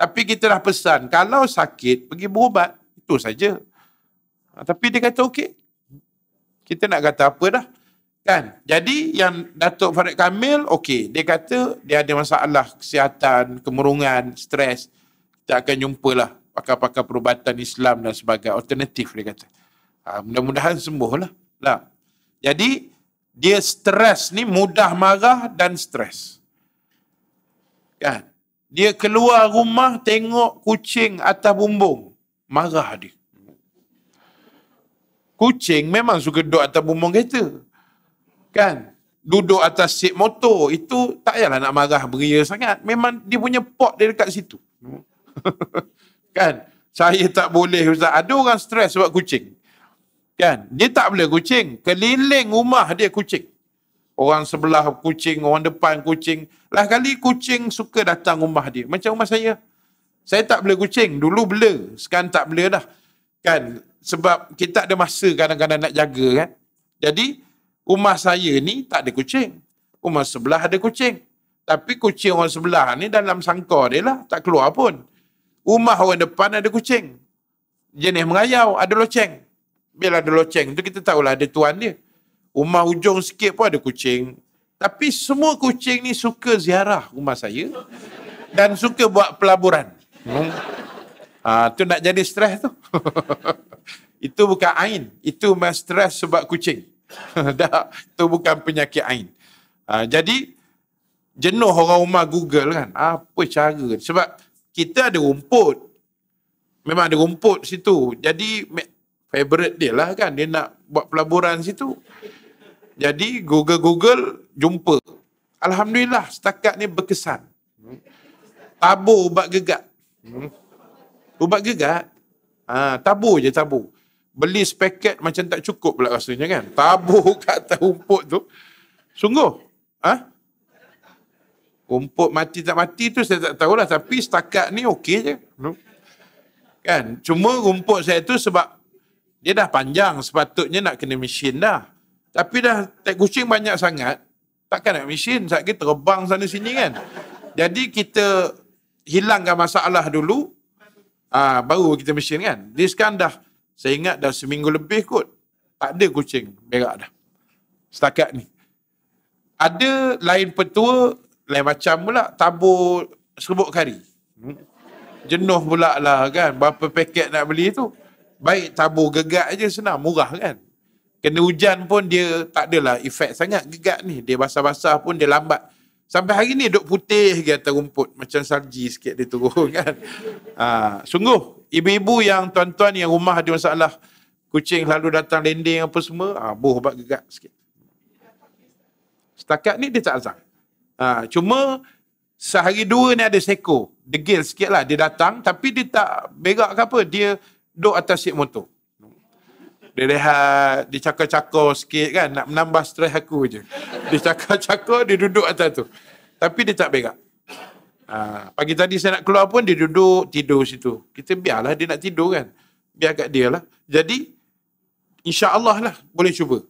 Tapi kita dah pesan kalau sakit pergi berubat. Itu saja. Ah, tapi dia kata okey. Kita nak kata apa dah. Kan? Jadi yang Datuk Farid Kamil okey. Dia kata dia ada masalah kesihatan, kemurungan, stres. Kita akan jumpalah pakar-pakar perubatan Islam dan sebagai Alternatif dia kata. Ha, mudah-mudahan sembuhlah. Nah. Jadi dia stres ni mudah marah dan stres. Kan? Dia keluar rumah tengok kucing atas bumbung, marah dia. Kucing memang suka duduk atas bumbung kereta. Kan? Duduk atas seat motor itu tak payahlah nak marah beria sangat. Memang dia punya pot dia dekat situ. kan? Saya tak boleh Ustaz. Ada orang stres sebab kucing. Kan? Dia tak boleh kucing. Keliling rumah dia kucing. Orang sebelah kucing, orang depan kucing. Lah kali kucing suka datang rumah dia. Macam rumah saya. Saya tak boleh kucing. Dulu bela. Sekarang tak bela dah. Kan? Sebab kita ada masa kadang-kadang nak jaga kan? Jadi rumah saya ni tak ada kucing. Rumah sebelah ada kucing. Tapi kucing orang sebelah ni dalam sangkar dia lah. Tak keluar pun. Rumah orang depan ada kucing. Jenis mengayau, ada loceng. Biarlah ada loceng. tu kita tahulah ada tuan dia. Rumah hujung sikit pun ada kucing. Tapi semua kucing ni suka ziarah rumah saya. Dan suka buat pelaburan. Hmm. Ha, tu nak jadi stres tu. itu bukan ain. Itu mas stres sebab kucing. Dah, itu bukan penyakit ain. Ha, jadi, jenuh orang rumah Google kan. Apa cara? Sebab kita ada rumput. Memang ada rumput situ. Jadi, favorite dia lah kan. Dia nak buat pelaburan situ. Jadi Google-Google jumpa. Alhamdulillah setakat ni berkesan. Tabu ubat gegak, Ubat gegak, Ha, tabu je tabu. Beli sepeket macam tak cukup pula rasanya kan. Tabu kat rumput tu. Sungguh. Ha? Rumput mati tak mati tu saya tak tahulah. Tapi setakat ni okey je. Kan? Cuma rumput saya tu sebab dia dah panjang sepatutnya nak kena mesin dah. Tapi dah tek kucing banyak sangat, takkan nak mesin. Sekejap lagi terbang sana sini kan. Jadi kita hilangkan masalah dulu, ah baru kita mesin kan. Dia sekarang dah, saya ingat dah seminggu lebih kot. Tak ada kucing berak dah. Setakat ni. Ada lain petua, lain macam pula, tabur serbuk kari. Hmm? Jenuh pula lah kan, berapa paket nak beli tu baik tabur gegak aja senang murah kan kena hujan pun dia tak adalah efek sangat gegak ni dia basah-basah pun dia lambat sampai hari ni duk putih dia atas rumput macam salji sikit dia turun kan ha, sungguh ibu-ibu yang tuan-tuan yang rumah ada masalah kucing lalu datang landing apa semua ha, buh buat gegak sikit setakat ni dia tak azam ha, cuma sehari dua ni ada seko degil sikit lah dia datang tapi dia tak berak ke apa dia duduk atas seat motor. Dia rehat, dia cakap-cakap sikit kan, nak menambah stres aku je. Dia cakap-cakap, dia duduk atas tu. Tapi dia tak berak. Ha, pagi tadi saya nak keluar pun, dia duduk tidur situ. Kita biarlah dia nak tidur kan. Biar kat dia lah. Jadi, insya Allah lah boleh cuba.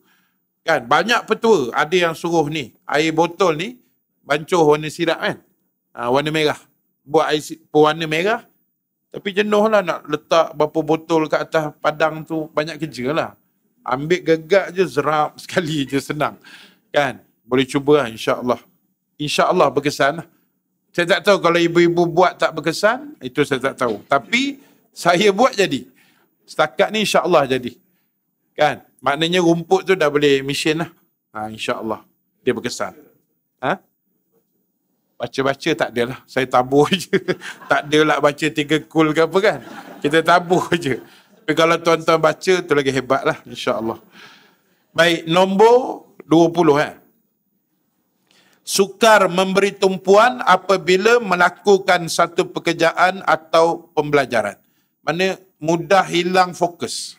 Kan, banyak petua ada yang suruh ni, air botol ni, bancuh warna sirap kan. Ha, warna merah. Buat air warna merah, tapi jenuh lah nak letak berapa botol kat atas padang tu, banyak kerja lah. Ambil gegak je, zerap sekali je, senang. Kan? Boleh cuba lah, insyaAllah. InsyaAllah berkesan lah. Saya tak tahu kalau ibu-ibu buat tak berkesan, itu saya tak tahu. Tapi saya buat jadi. Setakat ni insyaAllah jadi. Kan? Maknanya rumput tu dah boleh mesin lah. Ha, insyaAllah dia berkesan. Ha? Baca-baca tak adalah. Saya tabuh je. tak adalah baca tiga kul ke apa kan. Kita tabuh je. Tapi kalau tuan-tuan baca, tu lagi hebat lah. InsyaAllah. Baik, nombor 20 eh. Sukar memberi tumpuan apabila melakukan satu pekerjaan atau pembelajaran. Mana mudah hilang fokus.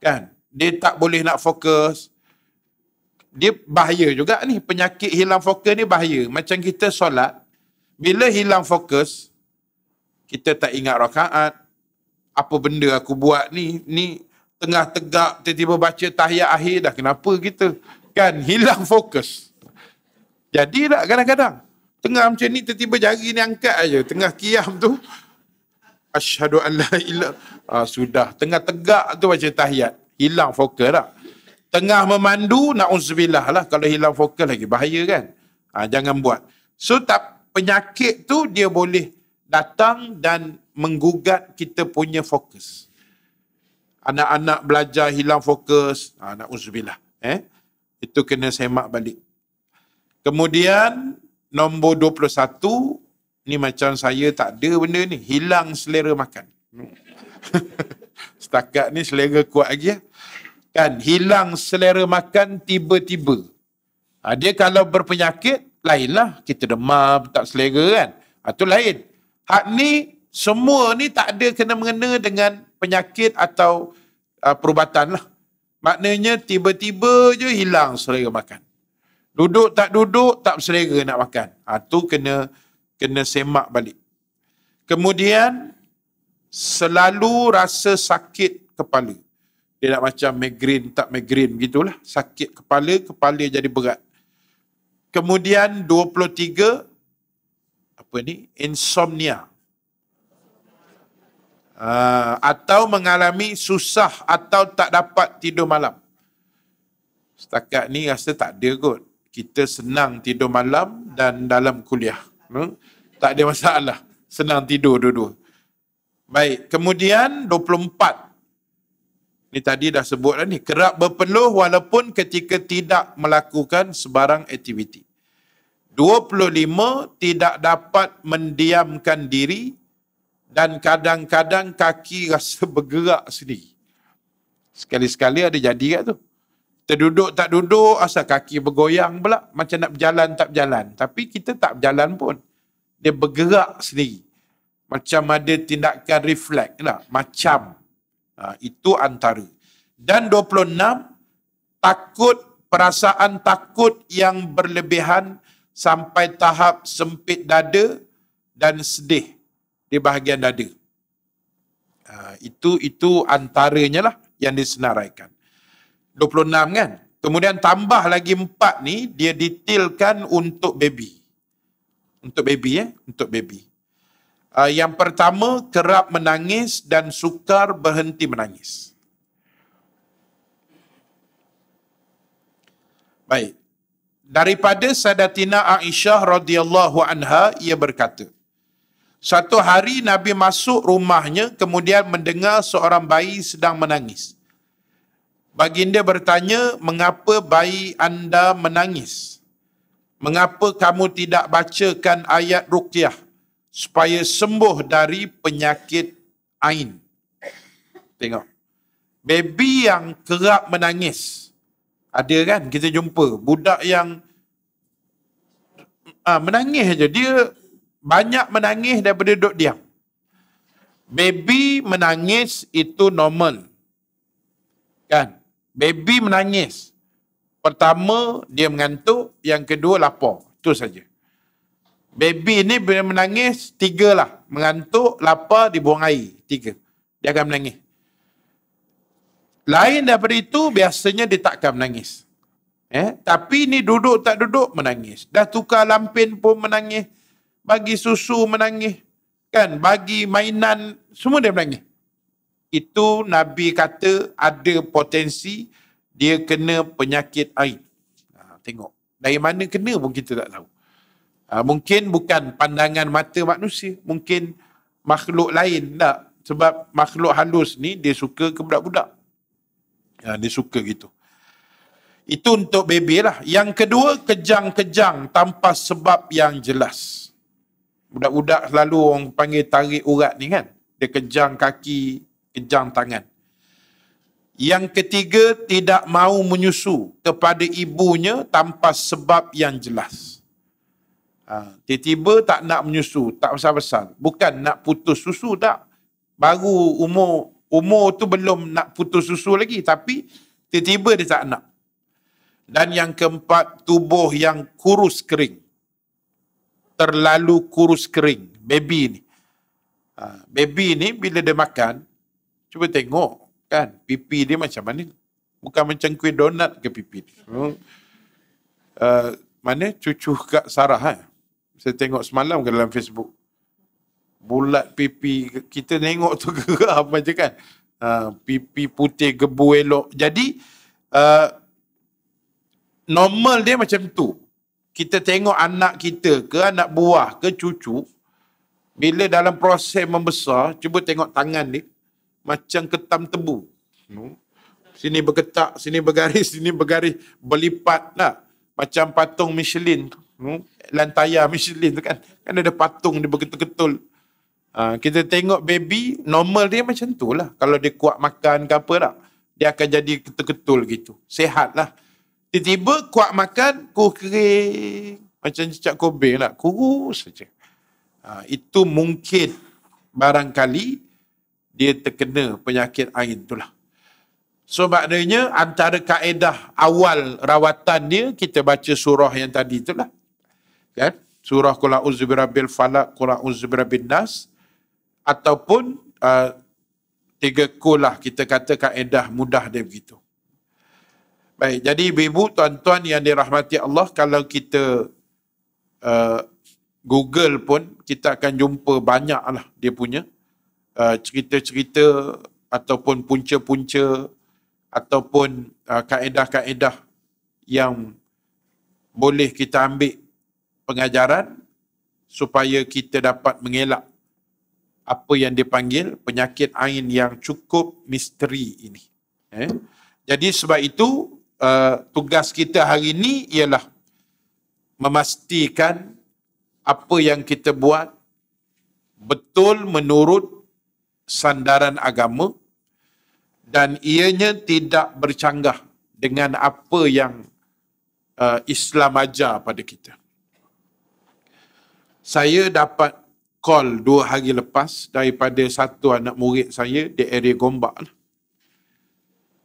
Kan? Dia tak boleh nak fokus dia bahaya juga ni penyakit hilang fokus ni bahaya macam kita solat bila hilang fokus kita tak ingat rakaat apa benda aku buat ni ni tengah tegak tiba-tiba baca tahiyat akhir dah kenapa kita kan hilang fokus jadi tak kadang-kadang tengah macam ni tiba-tiba jari ni angkat aja tengah kiam tu asyhadu la ilaha ah, sudah tengah tegak tu baca tahiyat hilang fokus dah tengah memandu nak nauzubillah lah kalau hilang fokus lagi bahaya kan ha, jangan buat so tak penyakit tu dia boleh datang dan menggugat kita punya fokus anak-anak belajar hilang fokus ha, nauzubillah eh itu kena semak balik kemudian nombor 21 ni macam saya tak ada benda ni hilang selera makan setakat ni selera kuat lagi ya kan hilang selera makan tiba-tiba. Ha, dia kalau berpenyakit, lainlah. Kita demam, tak selera kan. Itu ha, lain. Hak ni, semua ni tak ada kena-mengena dengan penyakit atau uh, perubatan lah. Maknanya tiba-tiba je hilang selera makan. Duduk tak duduk, tak selera nak makan. Itu ha, kena, kena semak balik. Kemudian, selalu rasa sakit kepala dia nak macam migrain tak migrain gitulah sakit kepala kepala jadi berat kemudian 23 apa ni insomnia uh, atau mengalami susah atau tak dapat tidur malam setakat ni rasa tak ada kot kita senang tidur malam dan dalam kuliah hmm? tak ada masalah senang tidur dua-dua baik kemudian 24 ini tadi dah sebut dah ni. Kerap berpeluh walaupun ketika tidak melakukan sebarang aktiviti. 25. Tidak dapat mendiamkan diri dan kadang-kadang kaki rasa bergerak sendiri. Sekali-sekali ada jadi kat tu. Terduduk tak duduk, asal kaki bergoyang pula. Macam nak berjalan tak berjalan. Tapi kita tak berjalan pun. Dia bergerak sendiri. Macam ada tindakan refleks lah. Macam. Ha, itu antara. Dan 26, takut, perasaan takut yang berlebihan sampai tahap sempit dada dan sedih di bahagian dada. Ha, itu itu antaranya lah yang disenaraikan. 26 kan? Kemudian tambah lagi empat ni, dia detailkan untuk baby. Untuk baby ya, eh? untuk baby. Uh, yang pertama, kerap menangis dan sukar berhenti menangis. Baik. Daripada Sadatina Aisyah radhiyallahu anha ia berkata. Satu hari Nabi masuk rumahnya kemudian mendengar seorang bayi sedang menangis. Baginda bertanya, "Mengapa bayi anda menangis? Mengapa kamu tidak bacakan ayat ruqyah?" supaya sembuh dari penyakit ain. Tengok. Baby yang kerap menangis. Ada kan kita jumpa budak yang uh, menangis je dia banyak menangis daripada duduk diam. Baby menangis itu normal. Kan? Baby menangis. Pertama dia mengantuk, yang kedua lapar. Itu saja. Baby ni bila menangis, tiga lah. Mengantuk, lapar, dibuang air. Tiga. Dia akan menangis. Lain daripada itu, biasanya dia tak akan menangis. Eh? Tapi ni duduk tak duduk, menangis. Dah tukar lampin pun menangis. Bagi susu menangis. Kan? Bagi mainan, semua dia menangis. Itu Nabi kata ada potensi dia kena penyakit air. Ha, tengok. Dari mana kena pun kita tak tahu. Ah, mungkin bukan pandangan mata manusia. Mungkin makhluk lain tak. Sebab makhluk halus ni dia suka ke budak-budak. Ha, dia suka gitu. Itu untuk bebe lah. Yang kedua, kejang-kejang tanpa sebab yang jelas. Budak-budak selalu orang panggil tarik urat ni kan. Dia kejang kaki, kejang tangan. Yang ketiga, tidak mahu menyusu kepada ibunya tanpa sebab yang jelas. Ha, tiba-tiba tak nak menyusu, tak besar-besar. Bukan nak putus susu tak. Baru umur umur tu belum nak putus susu lagi tapi tiba-tiba dia tak nak. Dan yang keempat, tubuh yang kurus kering. Terlalu kurus kering. Baby ni. Ha, baby ni bila dia makan, cuba tengok kan pipi dia macam mana. Bukan macam kuih donat ke pipi Hmm. Uh, mana cucu kak Sarah kan? Ha? saya tengok semalam ke dalam Facebook. Bulat pipi kita tengok tu apa macam kan. Uh, pipi putih gebu elok. Jadi uh, normal dia macam tu. Kita tengok anak kita ke anak buah ke cucu bila dalam proses membesar, cuba tengok tangan ni macam ketam tebu. Hmm. Sini berketak, sini bergaris, sini bergaris, berlipat lah. Macam patung Michelin tu. Hmm? lantaya Michelin tu kan. Kan ada patung dia berketul-ketul. Ha, kita tengok baby, normal dia macam tu lah. Kalau dia kuat makan ke apa tak, dia akan jadi ketul-ketul gitu. Sehat lah. Tiba-tiba kuat makan, kuh kering. Macam cicak kobe lah. Kurus saja. Ha, itu mungkin barangkali dia terkena penyakit air tu lah. So maknanya antara kaedah awal rawatan dia, kita baca surah yang tadi tu lah kan? Surah Qul a'udzu birabbil falaq, Qul a'udzu birabbin nas ataupun uh, tiga kulah kita kata kaedah mudah dia begitu. Baik, jadi ibu-ibu, tuan-tuan yang dirahmati Allah, kalau kita uh, Google pun, kita akan jumpa banyak lah dia punya uh, cerita-cerita ataupun punca-punca ataupun uh, kaedah-kaedah yang boleh kita ambil pengajaran supaya kita dapat mengelak apa yang dipanggil penyakit ain yang cukup misteri ini. Eh? Jadi sebab itu uh, tugas kita hari ini ialah memastikan apa yang kita buat betul menurut sandaran agama dan ianya tidak bercanggah dengan apa yang uh, Islam ajar pada kita saya dapat call dua hari lepas daripada satu anak murid saya di area Gombak. Lah.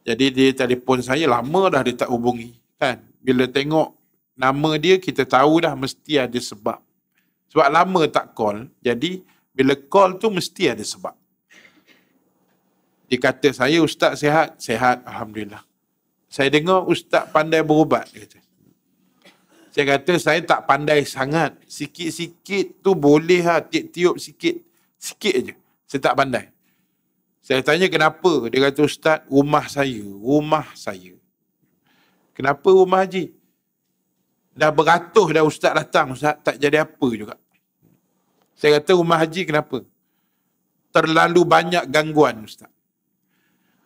Jadi dia telefon saya lama dah dia tak hubungi. Kan? Bila tengok nama dia, kita tahu dah mesti ada sebab. Sebab lama tak call, jadi bila call tu mesti ada sebab. Dia kata saya ustaz sehat, sehat Alhamdulillah. Saya dengar ustaz pandai berubat. Dia kata. Saya kata saya tak pandai sangat. Sikit-sikit tu boleh lah. Tiup-tiup sikit. Sikit aja. Saya tak pandai. Saya tanya kenapa? Dia kata ustaz rumah saya. Rumah saya. Kenapa rumah haji? Dah beratus dah ustaz datang. Ustaz tak jadi apa juga. Saya kata rumah haji kenapa? Terlalu banyak gangguan ustaz.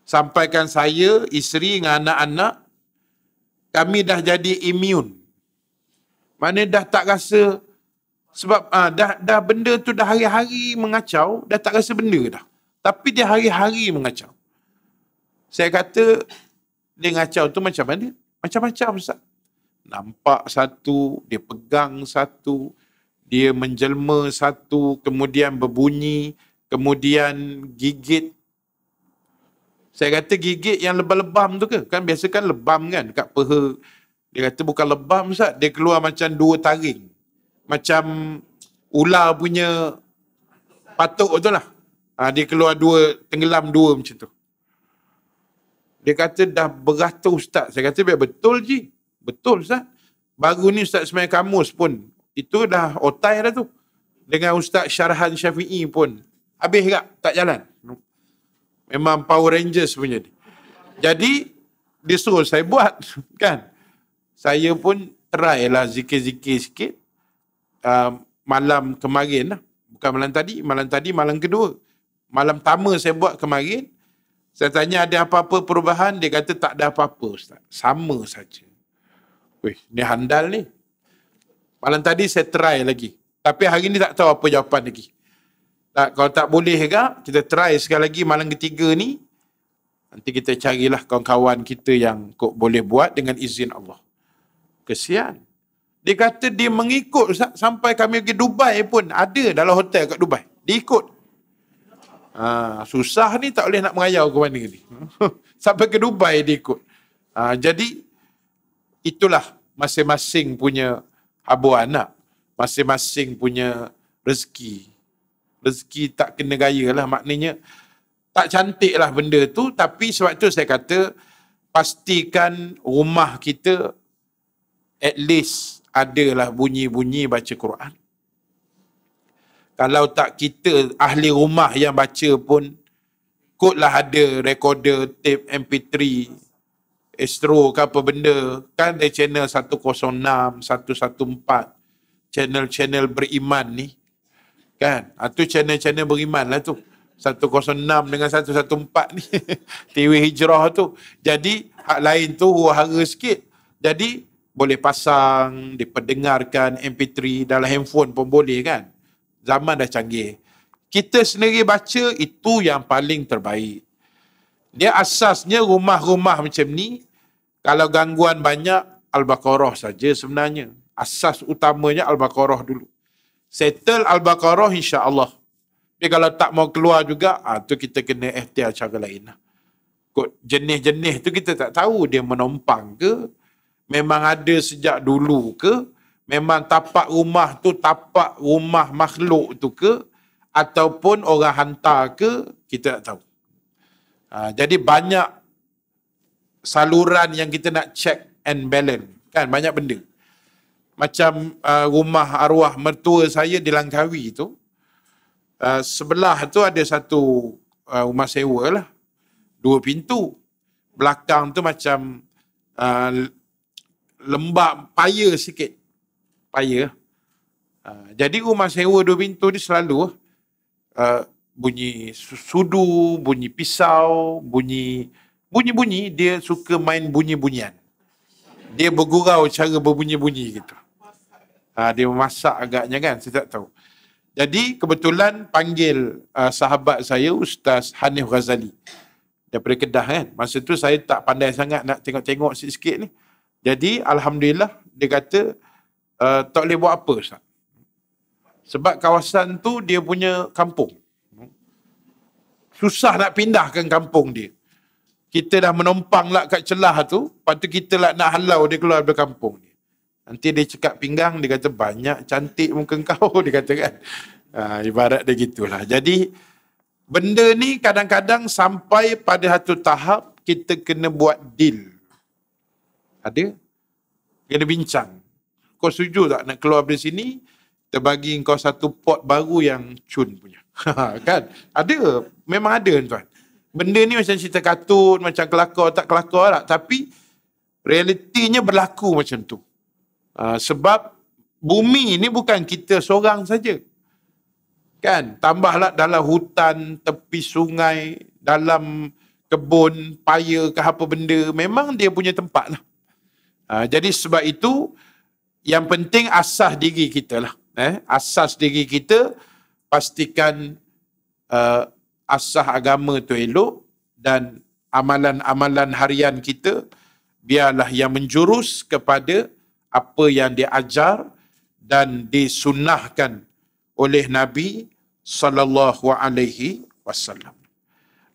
Sampaikan saya, isteri dengan anak-anak, kami dah jadi imun mana dah tak rasa sebab uh, dah dah benda tu dah hari-hari mengacau, dah tak rasa benda dah. Tapi dia hari-hari mengacau. Saya kata dia mengacau tu macam mana? Macam-macam Ustaz. Nampak satu, dia pegang satu, dia menjelma satu, kemudian berbunyi, kemudian gigit. Saya kata gigit yang lebam-lebam tu ke? Kan biasa kan lebam kan dekat peha, dia kata bukan lebam Ustaz, dia keluar macam dua taring. Macam ular punya patuk tu lah. Ha, dia keluar dua, tenggelam dua macam tu. Dia kata dah beratus Ustaz. Saya kata betul je. Betul Ustaz. Baru ni Ustaz Semayang Kamus pun. Itu dah otai dah tu. Dengan Ustaz Syarhan Syafi'i pun. Habis tak? Tak jalan. Memang Power Rangers punya Jadi, dia suruh saya buat. Kan? saya pun try lah zikir-zikir sikit uh, malam kemarin lah. Bukan malam tadi, malam tadi malam kedua. Malam pertama saya buat kemarin, saya tanya ada apa-apa perubahan, dia kata tak ada apa-apa Ustaz. Sama saja. Weh, ni handal ni. Malam tadi saya try lagi. Tapi hari ni tak tahu apa jawapan lagi. Tak, kalau tak boleh ke, kita try sekali lagi malam ketiga ni. Nanti kita carilah kawan-kawan kita yang kok boleh buat dengan izin Allah kesian. Dia kata dia mengikut sampai kami pergi Dubai pun ada dalam hotel kat Dubai. Dia ikut. Ha, susah ni tak boleh nak mengayau ke mana ni. sampai ke Dubai dia ikut. Ha, jadi itulah masing-masing punya abu anak. Masing-masing punya rezeki. Rezeki tak kena gaya lah maknanya. Tak cantik lah benda tu tapi sebab tu saya kata pastikan rumah kita at least adalah bunyi-bunyi baca Quran. Kalau tak kita ahli rumah yang baca pun kotlah ada recorder, tape, MP3, Astro ke apa benda. Kan ada channel 106, 114, channel-channel beriman ni. Kan? Itu ah, channel-channel beriman lah tu. 106 dengan 114 ni. TV Hijrah tu. Jadi hak lain tu huru-hara sikit. Jadi boleh pasang, diperdengarkan MP3 dalam handphone pun boleh kan. Zaman dah canggih. Kita sendiri baca itu yang paling terbaik. Dia asasnya rumah-rumah macam ni, kalau gangguan banyak, Al-Baqarah saja sebenarnya. Asas utamanya Al-Baqarah dulu. Settle Al-Baqarah Allah. Tapi kalau tak mau keluar juga, ah, tu kita kena ikhtiar cara lain lah. Kod jenis-jenis tu kita tak tahu dia menompang ke memang ada sejak dulu ke memang tapak rumah tu tapak rumah makhluk tu ke ataupun orang hantar ke kita tak tahu ha, jadi banyak saluran yang kita nak check and balance kan banyak benda macam uh, rumah arwah mertua saya di Langkawi tu uh, sebelah tu ada satu uh, rumah sewa lah dua pintu belakang tu macam uh, lembab, paya sikit. Paya. Ha, ah, jadi rumah sewa dua pintu ni selalu uh, bunyi sudu, bunyi pisau, bunyi bunyi-bunyi. Dia suka main bunyi-bunyian. Dia bergurau cara berbunyi-bunyi gitu. Ha, dia memasak agaknya kan, saya tak tahu. Jadi kebetulan panggil uh, sahabat saya Ustaz Hanif Ghazali daripada Kedah kan. Masa tu saya tak pandai sangat nak tengok-tengok sikit-sikit ni. Jadi alhamdulillah dia kata uh, tak boleh buat apa Ustaz. Sebab kawasan tu dia punya kampung. Susah nak pindahkan kampung dia. Kita dah menumpang lah kat celah tu, lepas tu kita lah nak halau dia keluar dari kampung. Dia. Nanti dia cekap pinggang, dia kata banyak cantik muka kau, dia kata kan. Ha, ibarat dia gitulah. Jadi, benda ni kadang-kadang sampai pada satu tahap, kita kena buat deal ada kena bincang. Kau setuju tak nak keluar dari sini, terbagi kau satu pot baru yang cun punya. kan? Ada. Memang ada tuan. Benda ni macam cerita kartun, macam kelakar, tak kelakar tak. Lah. Tapi realitinya berlaku macam tu. Uh, sebab bumi ni bukan kita seorang saja. Kan? Tambahlah dalam hutan, tepi sungai, dalam kebun, paya ke apa benda. Memang dia punya tempat lah. Uh, jadi sebab itu yang penting asas diri kita lah. Eh? Asas diri kita pastikan uh, asas agama tu elok dan amalan-amalan harian kita biarlah yang menjurus kepada apa yang diajar dan disunahkan oleh Nabi sallallahu alaihi wasallam.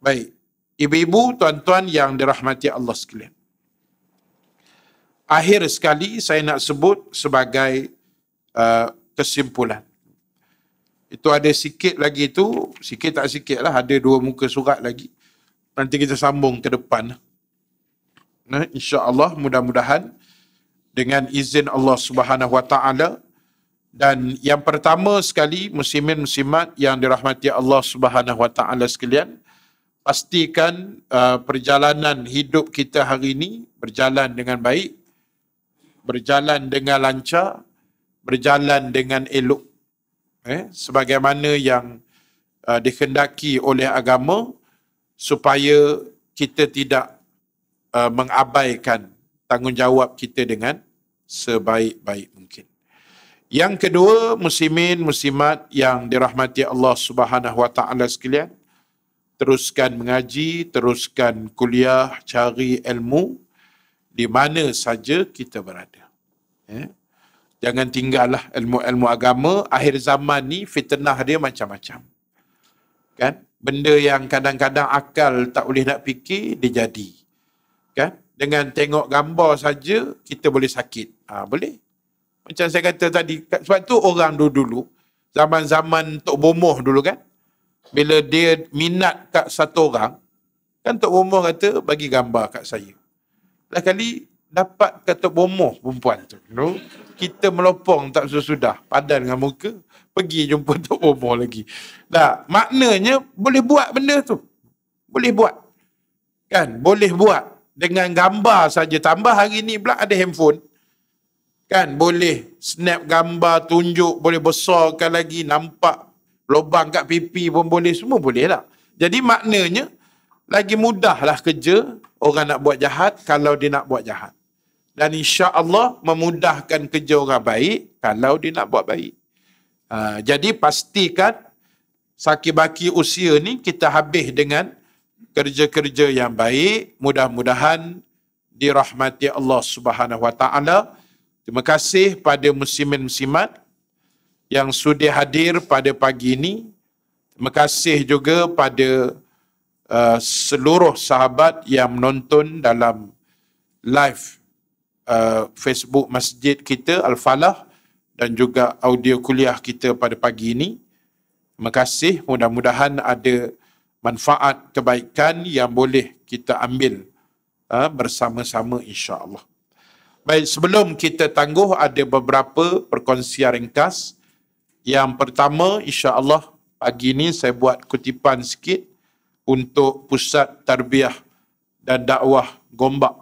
Baik, ibu-ibu, tuan-tuan yang dirahmati Allah sekalian akhir sekali saya nak sebut sebagai uh, kesimpulan. Itu ada sikit lagi tu, sikit tak sikit lah, ada dua muka surat lagi. Nanti kita sambung ke depan. Nah, insya Allah mudah-mudahan dengan izin Allah Subhanahu Wa Taala dan yang pertama sekali muslimin muslimat yang dirahmati Allah Subhanahu Wa Taala sekalian pastikan uh, perjalanan hidup kita hari ini berjalan dengan baik berjalan dengan lancar, berjalan dengan elok. Eh, sebagaimana yang uh, dikendaki oleh agama supaya kita tidak uh, mengabaikan tanggungjawab kita dengan sebaik-baik mungkin. Yang kedua, muslimin muslimat yang dirahmati Allah Subhanahu wa taala sekalian, teruskan mengaji, teruskan kuliah, cari ilmu, di mana saja kita berada. Eh? Jangan tinggallah ilmu-ilmu agama. Akhir zaman ni fitnah dia macam-macam. Kan? Benda yang kadang-kadang akal tak boleh nak fikir, dia jadi. Kan? Dengan tengok gambar saja kita boleh sakit. Ha, boleh. Macam saya kata tadi, sebab tu orang dulu-dulu, zaman-zaman Tok Bomoh dulu kan, bila dia minat kat satu orang, kan Tok Bomoh kata, bagi gambar kat saya. Lepas kali dapat kata bomoh perempuan tu. No? Kita melopong tak sesudah. Padan dengan muka. Pergi jumpa Tok Bomoh lagi. Tak, maknanya boleh buat benda tu. Boleh buat. Kan, boleh buat. Dengan gambar saja Tambah hari ni pula ada handphone. Kan, boleh snap gambar, tunjuk, boleh besarkan lagi, nampak lubang kat pipi pun boleh. Semua boleh lah. Jadi maknanya, lagi mudahlah kerja orang nak buat jahat kalau dia nak buat jahat. Dan insya Allah memudahkan kerja orang baik kalau dia nak buat baik. Uh, jadi pastikan sakibaki usia ni kita habis dengan kerja-kerja yang baik. Mudah-mudahan dirahmati Allah Subhanahu Wa Taala. Terima kasih pada musimin-musimat yang sudah hadir pada pagi ini. Terima kasih juga pada Uh, seluruh sahabat yang menonton dalam live uh, Facebook masjid kita Al-Falah dan juga audio kuliah kita pada pagi ini. Terima kasih. Mudah-mudahan ada manfaat kebaikan yang boleh kita ambil uh, bersama-sama insya-Allah. Baik, sebelum kita tangguh ada beberapa perkongsian ringkas. Yang pertama insya-Allah pagi ini saya buat kutipan sikit untuk pusat tarbiyah dan dakwah Gombak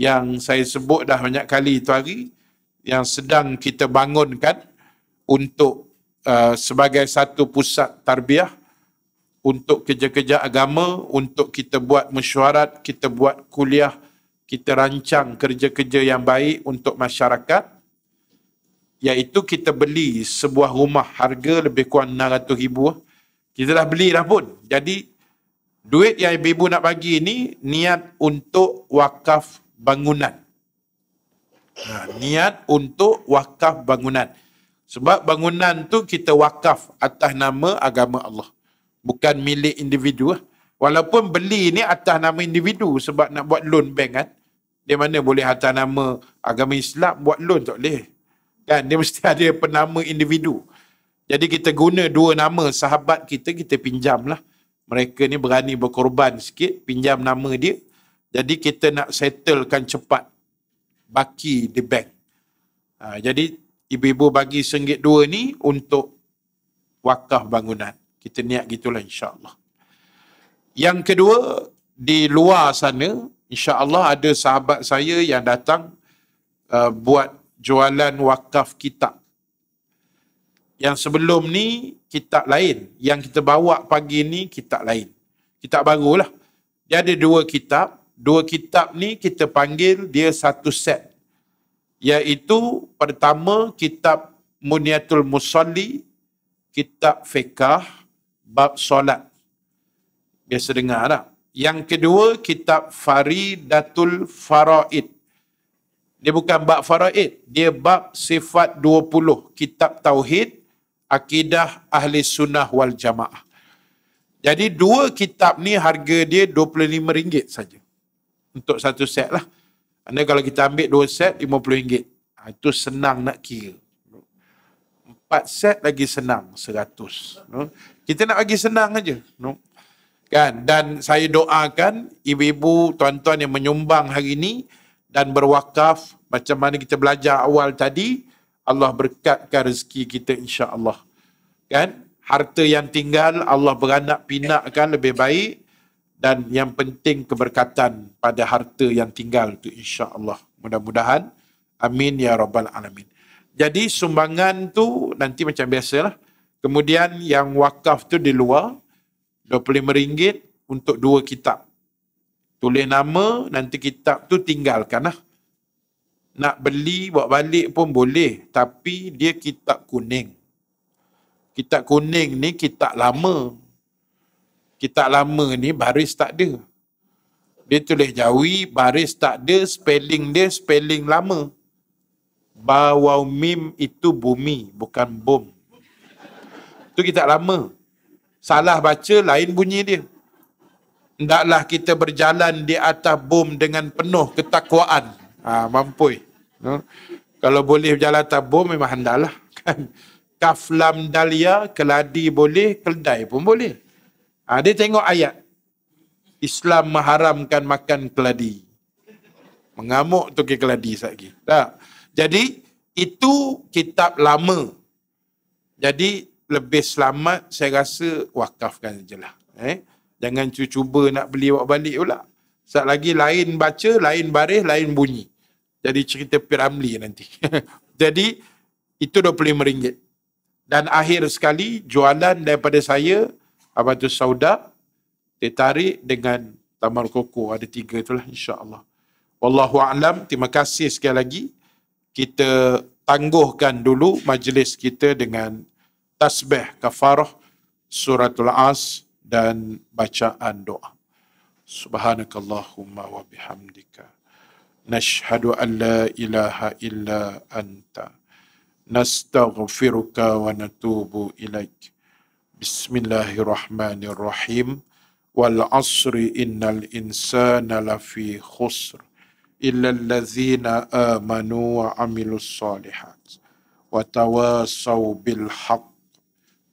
yang saya sebut dah banyak kali itu hari yang sedang kita bangunkan untuk uh, sebagai satu pusat tarbiyah untuk kerja-kerja agama untuk kita buat mesyuarat kita buat kuliah kita rancang kerja-kerja yang baik untuk masyarakat iaitu kita beli sebuah rumah harga lebih kurang 600 ribu kita dah beli dah pun. Jadi duit yang ibu nak bagi ni niat untuk wakaf bangunan. Ha, niat untuk wakaf bangunan. Sebab bangunan tu kita wakaf atas nama agama Allah. Bukan milik individu lah. Walaupun beli ni atas nama individu sebab nak buat loan bank kan. Dia mana boleh atas nama agama Islam buat loan tak boleh. Kan dia mesti ada penama individu. Jadi kita guna dua nama sahabat kita, kita pinjam lah Mereka ni berani berkorban sikit, pinjam nama dia. Jadi kita nak settlekan cepat baki di bank. Ha, jadi ibu-ibu bagi senggit dua ni untuk wakaf bangunan. Kita niat gitulah insya Allah. Yang kedua, di luar sana insya Allah ada sahabat saya yang datang uh, buat jualan wakaf kitab. Yang sebelum ni kitab lain. Yang kita bawa pagi ni kitab lain. Kitab barulah. Dia ada dua kitab. Dua kitab ni kita panggil dia satu set. Iaitu pertama kitab Muniatul Musalli, kitab Fekah bab solat. Biasa dengar tak? Lah. Yang kedua kitab Faridatul Faraid. Dia bukan bab faraid, dia bab sifat 20 kitab tauhid akidah ahli sunnah wal jamaah. Jadi dua kitab ni harga dia RM25 saja. Untuk satu set lah. Anda kalau kita ambil dua set RM50. Ha, itu senang nak kira. Empat set lagi senang RM100. Kita nak bagi senang aja. Kan? Dan saya doakan ibu-ibu, tuan-tuan yang menyumbang hari ini dan berwakaf macam mana kita belajar awal tadi, Allah berkatkan rezeki kita insya-Allah. Kan? Harta yang tinggal Allah beranak pinakkan lebih baik dan yang penting keberkatan pada harta yang tinggal tu insya-Allah. Mudah-mudahan amin ya rabbal alamin. Jadi sumbangan tu nanti macam biasalah. Kemudian yang wakaf tu di luar RM25 untuk dua kitab. Tulis nama, nanti kitab tu tinggalkan lah nak beli buat balik pun boleh tapi dia kitab kuning kitab kuning ni kitab lama kitab lama ni baris tak ada dia tulis jawi baris tak ada spelling dia spelling lama bawau mim itu bumi bukan bom tu kitab lama salah baca lain bunyi dia Tidaklah kita berjalan di atas bom dengan penuh ketakwaan. Ha, ah, mampu. Eh. Ha? Kalau boleh berjalan tabung memang handalah kan. Kaflam dalia, ya, keladi boleh, keldai pun boleh. Ha, dia tengok ayat. Islam mengharamkan makan keladi. Mengamuk tu ke keladi sat Tak. Jadi itu kitab lama. Jadi lebih selamat saya rasa wakafkan sajalah. Eh. Jangan cuba nak beli awak balik pula. Sat lagi lain baca, lain baris, lain bunyi jadi cerita piramli nanti. jadi itu RM25. Dan akhir sekali jualan daripada saya, apa tu Sauda, ditarik dengan Tamar Koko. Ada tiga itulah insyaAllah. Wallahu a'lam. terima kasih sekali lagi. Kita tangguhkan dulu majlis kita dengan tasbih kafarah suratul as dan bacaan doa. Subhanakallahumma wa bihamdika. نشهد أن لا إله إلا أنت نستغفرك ونتوب إليك بسم الله الرحمن الرحيم والعصر إن الإنسان لفي خسر إلا الذين آمنوا وعملوا الصالحات وتواصوا بالحق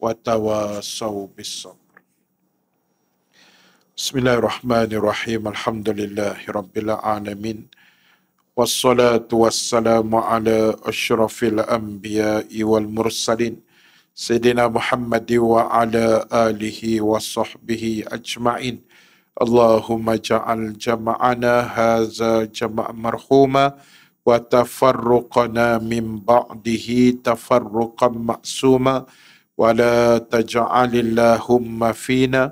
وتواصوا بالصبر بسم الله الرحمن الرحيم الحمد لله رب العالمين والصلاة والسلام على أشرف الأنبياء والمرسلين سيدنا محمد وعلى آله وصحبه أجمعين اللهم اجعل جمعنا هذا جمع مرحوما وتفرقنا من بعده تفرقا مقسوما ولا تجعل اللهم فينا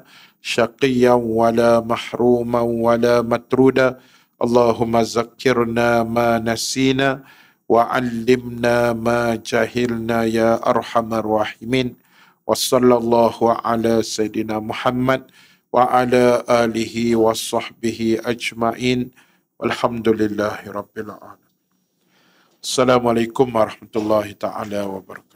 شقيا ولا محروما ولا مترودا اللهم ذكرنا ما نسينا وعلمنا ما جهلنا يا ارحم الراحمين وصلى الله على سيدنا محمد وعلى اله وصحبه اجمعين والحمد لله رب العالمين السلام عليكم ورحمه الله تعالى وبركاته